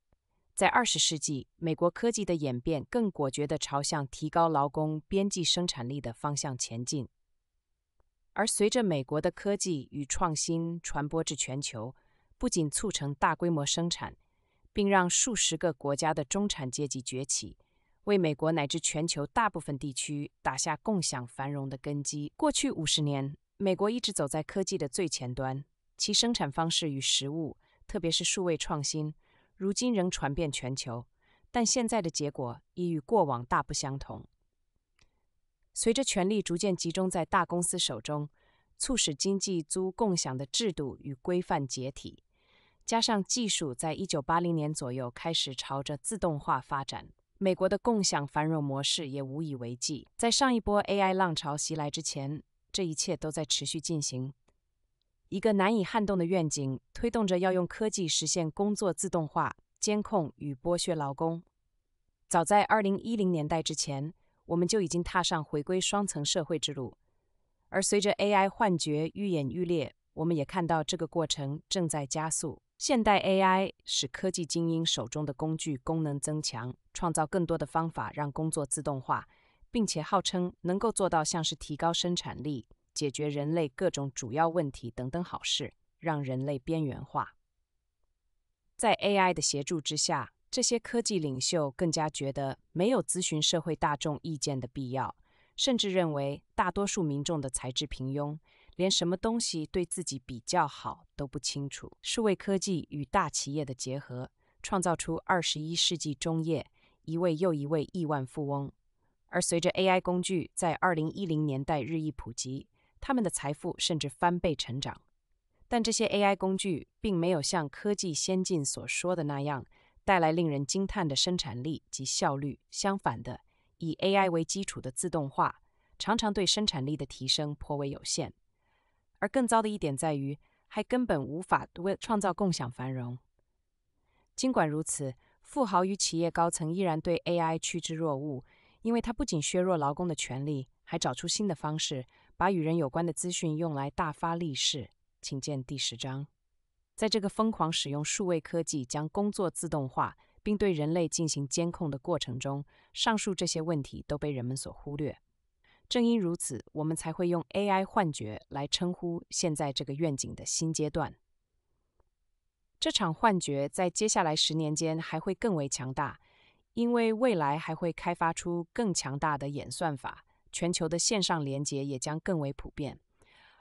在二十世纪，美国科技的演变更果决地朝向提高劳工边际生产力的方向前进。而随着美国的科技与创新传播至全球，不仅促成大规模生产。并让数十个国家的中产阶级崛起，为美国乃至全球大部分地区打下共享繁荣的根基。过去五十年，美国一直走在科技的最前端，其生产方式与实物，特别是数位创新，如今仍传遍全球。但现在的结果已与过往大不相同，随着权力逐渐集中在大公司手中，促使经济租共享的制度与规范解体。加上技术在一九八零年左右开始朝着自动化发展，美国的共享繁荣模式也无以为继。在上一波 AI 浪潮袭来之前，这一切都在持续进行。一个难以撼动的愿景推动着要用科技实现工作自动化、监控与剥削劳工。早在二零一零年代之前，我们就已经踏上回归双层社会之路。而随着 AI 幻觉愈演愈烈，我们也看到这个过程正在加速。现代 AI 使科技精英手中的工具功能增强，创造更多的方法让工作自动化，并且号称能够做到像是提高生产力、解决人类各种主要问题等等好事，让人类边缘化。在 AI 的协助之下，这些科技领袖更加觉得没有咨询社会大众意见的必要，甚至认为大多数民众的才智平庸。连什么东西对自己比较好都不清楚，是为科技与大企业的结合创造出二十一世纪中叶一位又一位亿万富翁。而随着 AI 工具在二零一零年代日益普及，他们的财富甚至翻倍成长。但这些 AI 工具并没有像科技先进所说的那样带来令人惊叹的生产力及效率。相反的，以 AI 为基础的自动化常常对生产力的提升颇为有限。而更糟的一点在于，还根本无法为创造共享繁荣。尽管如此，富豪与企业高层依然对 AI 趋之若鹜，因为它不仅削弱劳工的权利，还找出新的方式，把与人有关的资讯用来大发利市。请见第十章。在这个疯狂使用数位科技将工作自动化，并对人类进行监控的过程中，上述这些问题都被人们所忽略。正因如此，我们才会用 AI 幻觉来称呼现在这个愿景的新阶段。这场幻觉在接下来十年间还会更为强大，因为未来还会开发出更强大的演算法，全球的线上连接也将更为普遍。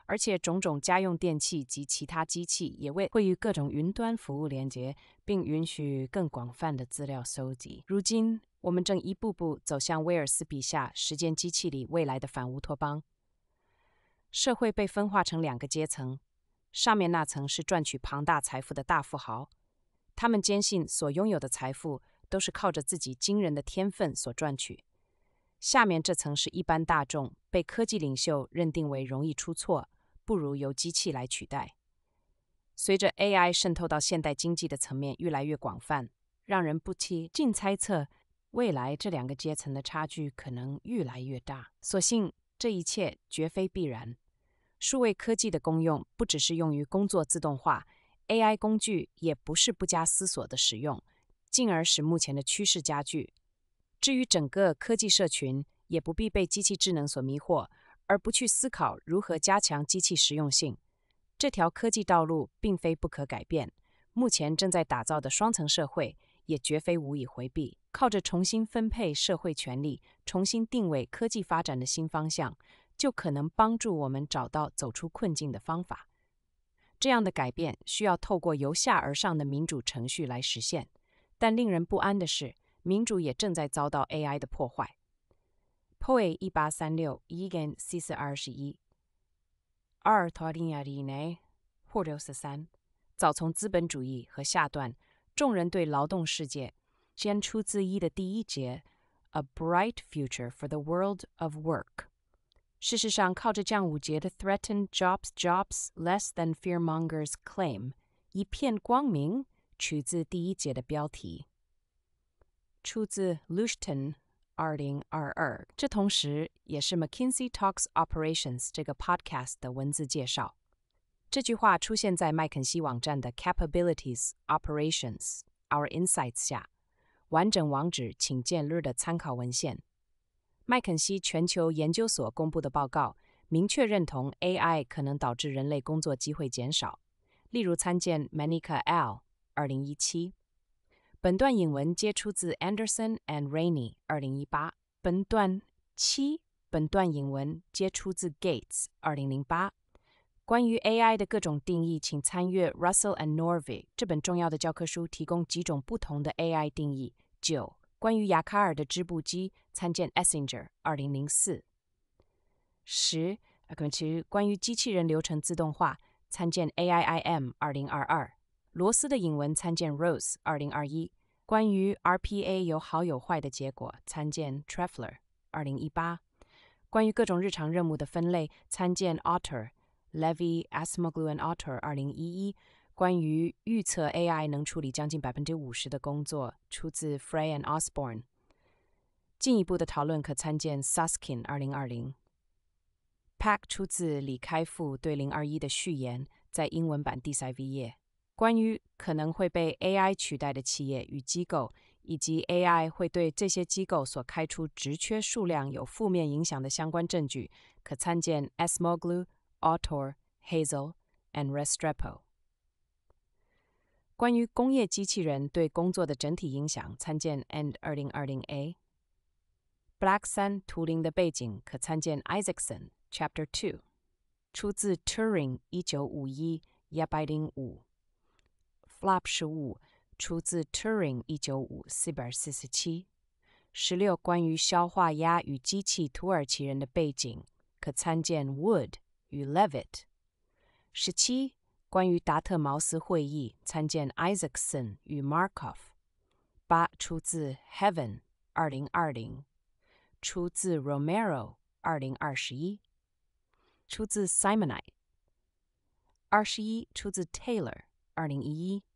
而且，种种家用电器及其他机器也未会与各种云端服务连接，并允许更广泛的资料搜集。如今，我们正一步步走向威尔斯笔下《时间机器》里未来的反乌托邦社会，被分化成两个阶层：上面那层是赚取庞大财富的大富豪，他们坚信所拥有的财富都是靠着自己惊人的天分所赚取；下面这层是一般大众，被科技领袖认定为容易出错。不如由机器来取代。随着 AI 渗透到现代经济的层面越来越广泛，让人不期竟猜测，未来这两个阶层的差距可能越来越大。所幸，这一切绝非必然。数位科技的功用不只是用于工作自动化，AI 工具也不是不加思索的使用，进而使目前的趋势加剧。至于整个科技社群，也不必被机器智能所迷惑。而不去思考如何加强机器实用性，这条科技道路并非不可改变。目前正在打造的双层社会也绝非无以回避。靠着重新分配社会权力、重新定位科技发展的新方向，就可能帮助我们找到走出困境的方法。这样的改变需要透过由下而上的民主程序来实现，但令人不安的是，民主也正在遭到 AI 的破坏。p 可为一八三六，一跟四十二十一。二他另一天呢，可六十三。早从资本主义和下段，众人对劳动世界，兼出自一的第一节，A Bright Future for the World of Work。事实上，靠着降五节的 Threatened Jobs Jobs Less Than Fearmongers Claim 一片光明，取自第一节的标题，出自 l u s h t o n 二零二二，这同时也是 McKinsey Talks Operations 这个 podcast 的文字介绍。这句话出现在麦肯锡网站的 Capabilities Operations Our Insights 下。完整网址请见日的参考文献。麦肯锡全球研究所公布的报告明确认同 AI 可能导致人类工作机会减少，例如参见 Manica L. 二零一七。本段引文皆出自 Anderson and Rainey，二零一八。本段七，本段引文皆出自 Gates，二零零八。关于 AI 的各种定义，请参阅 Russell and Norvig 这本重要的教科书，提供几种不同的 AI 定义。九，关于雅卡尔的织布机，参见 Essinger，二零零四。十，关于机器人流程自动化，参见 AIIM，二零二二。罗斯的引文参见 Rose，二零二一。关于 RPA 有好有坏的结果参见 t r a v e l e r 二零一八。关于各种日常任务的分类参见 Otter，Levy，Asmoglu and Otter，二零一一。关于预测 AI 能处理将近百分之五十的工作出自 f r e y and Osborne。进一步的讨论可参见 Saskin，二零二零。Pack 出自李开复对零二一的序言，在英文版第三页。关于可能会被 AI 取代的企业与机构，以及 AI 会对这些机构所开出职缺数量有负面影响的相关证据，可参见 Esmoglu、Autor、Hazel and Restrepo。关于工业机器人对工作的整体影响，参见 End 二零二零 A。Black 三图灵的背景可参见 Isaacson Chapter Two，出自 Turing 一九五一一百零五。f l o p 十五出自 Turing 一九五四百四十七，十六关于消化鸭与机器土耳其人的背景，可参见 Wood 与 Levit。十七关于达特茅斯会议，参见 Isaacson 与 Markov。八出自 Heaven 二零二零，出自 Romero 二零二十一，出自 Simonite。二十一出自 Taylor 二零一一。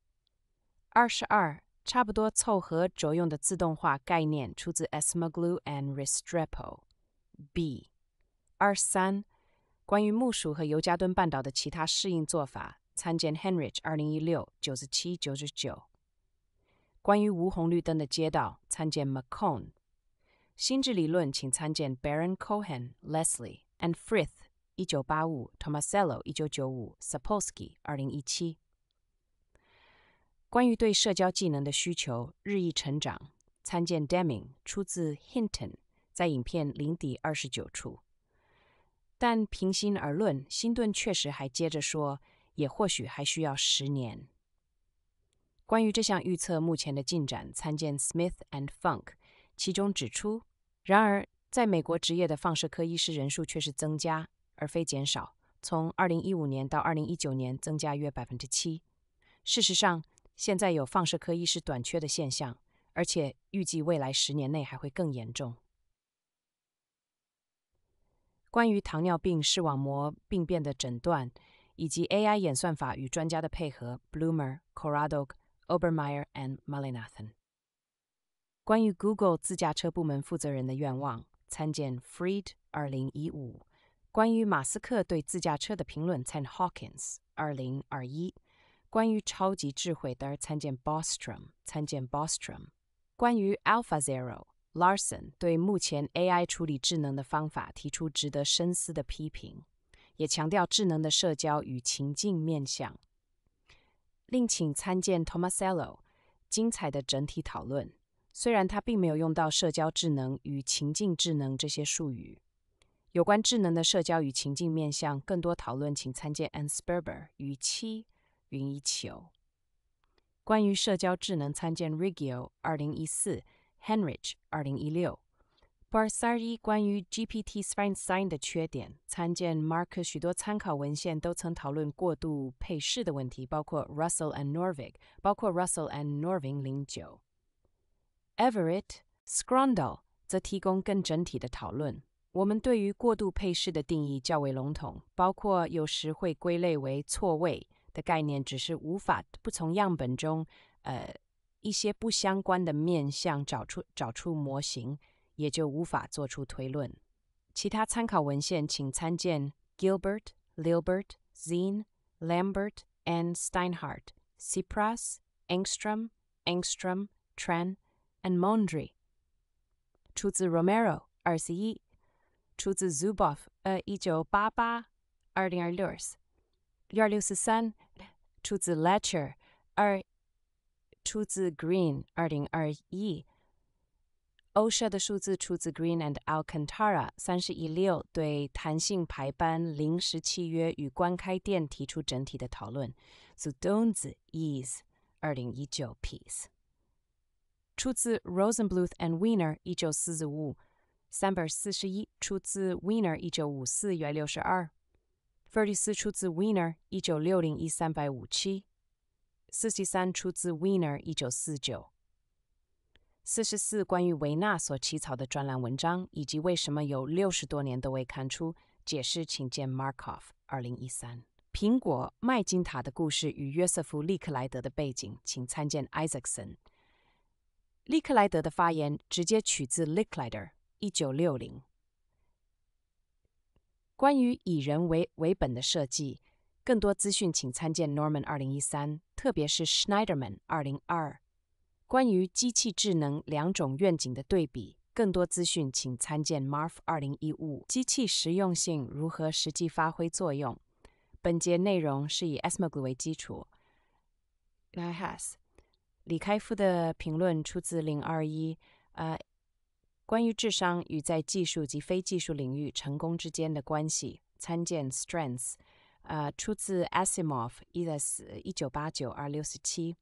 二十二，差不多凑合着用的自动化概念出自 EsmaGlue and Restrepo。B。二三，关于木薯和尤加敦半岛的其他适应做法，参见 Henrich 二零一六九十七九十九。关于无红绿灯的街道，参见 Maccone。心智理论，请参见 Baron Cohen Leslie and Frith 一九八五 Tomasello 一九九五 Sapolsky 二零一七。关于对社交技能的需求日益成长，参见 Deming，出自 Hinton，在影片零底二十九处。但平心而论，辛顿确实还接着说，也或许还需要十年。关于这项预测目前的进展，参见 Smith and Funk，其中指出，然而在美国职业的放射科医师人数却是增加而非减少，从二零一五年到二零一九年增加约百分之七。事实上。现在有放射科医师短缺的现象，而且预计未来十年内还会更严重。关于糖尿病视网膜病变的诊断以及 AI 演算法与专家的配合 b l o o m e r Corrado, Obermeyer, and m a l i n a t h a n 关于 Google 自驾车部门负责人的愿望，参见 Fried，二零一五。关于马斯克对自驾车的评论，参 Hawkins，二零二一。关于超级智慧，的参见 Bostrom。参见 Bostrom。关于 AlphaZero，Larson 对目前 AI 处理智能的方法提出值得深思的批评，也强调智能的社交与情境面向。另请参见 t o m a s e l l o 精彩的整体讨论。虽然他并没有用到社交智能与情境智能这些术语，有关智能的社交与情境面向更多讨论，请参见 Ansperber 与七。云一球。关于社交智能，参见 Rigio 二零一四，Henrich 二零一六 b a r s a r i 关于 GPT s i n e sign 的缺点，参见 Mark。许多参考文献都曾讨论过度配饰的问题，包括 Russell and Norvig，包括 Russell and Norvig 零九。Everett s c r o n d l l 则提供更整体的讨论。我们对于过度配饰的定义较为笼统，包括有时会归类为错位。的概念只是无法不从样本中，呃，一些不相关的面相找出找出模型，也就无法做出推论。其他参考文献请参见 Gilbert, Lilbert, Zin, Lambert and Steinhardt, c i p r a s Engstrom, Engstrom, Tran and Mondry。出自 Romero, 二十一，出自 z u b o f f 呃，一九八八，二零二六幺二六四三，出自 l e c h e r 二，出自 Green。二零二一，OSHA 的数字出自 Green and Alcantara。三十一六，对弹性排班、临时契约与关开店提出整体的讨论。Sudons，Ease。二零一九，Peace。出自 Rosenbluth and Weiner。一九四五，三本四十一，出自 Weiner。一九五四，幺六十二。四十四出自 Winner 一九六零一三百五七，四十三出自 Winner 一九四九。四十四关于维纳所起草的专栏文章以及为什么有六十多年都未刊出，解释请见 Markov 二零一三。苹果麦金塔的故事与约瑟夫利克莱德的背景，请参见 Isaacson。利克莱德的发言直接取自 Licklider 一九六零。关于以人为为本的设计，更多资讯请参见 Norman 二零一三，特别是 Schneiderman 二零二。关于机器智能两种愿景的对比，更多资讯请参见 Marf 二零一五。机器实用性如何实际发挥作用？本节内容是以 Asmog 为基础。i h a s 李开复的评论出自零二一。呃。关于智商与在技术及非技术领域成功之间的关系，参见 Strengths，呃，出自 Asimov，1989，267，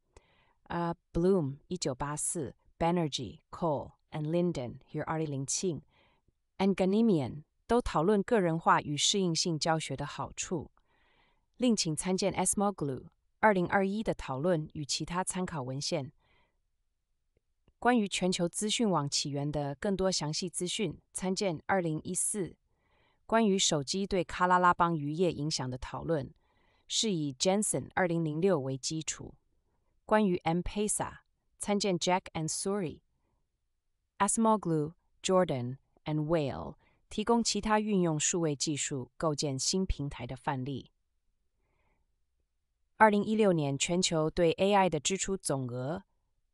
呃 b l o o m 1 9 8 4 b e n e r j e e c o l e and Linden，here 2007，and g a n i m i a n 都讨论个人化与适应性教学的好处。另请参见 a s m o g l u 2 0 2 1的讨论与其他参考文献。关于全球资讯网起源的更多详细资讯，参见二零一四。关于手机对喀拉拉邦渔业影响的讨论，是以 Jensen 二零零六为基础。关于 Mpesa，参见 Jack and Suri，Asmoglu，Jordan and w h a l e 提供其他运用数位技术构建新平台的范例。二零一六年全球对 AI 的支出总额。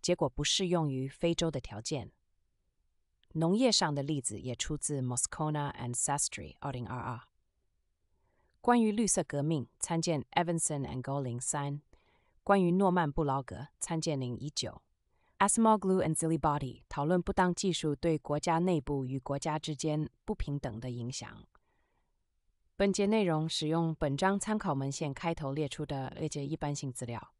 结果不适用于非洲的条件。农业上的例子也出自 Moscona and s a s t r y 二零二二。关于绿色革命，参见 Evanson and Golling 三。关于诺曼布劳格，参见零一九。a s m g l u and z i l i b o d y i 讨论不当技术对国家内部与国家之间不平等的影响。本节内容使用本章参考文献开头列出的二节一般性资料。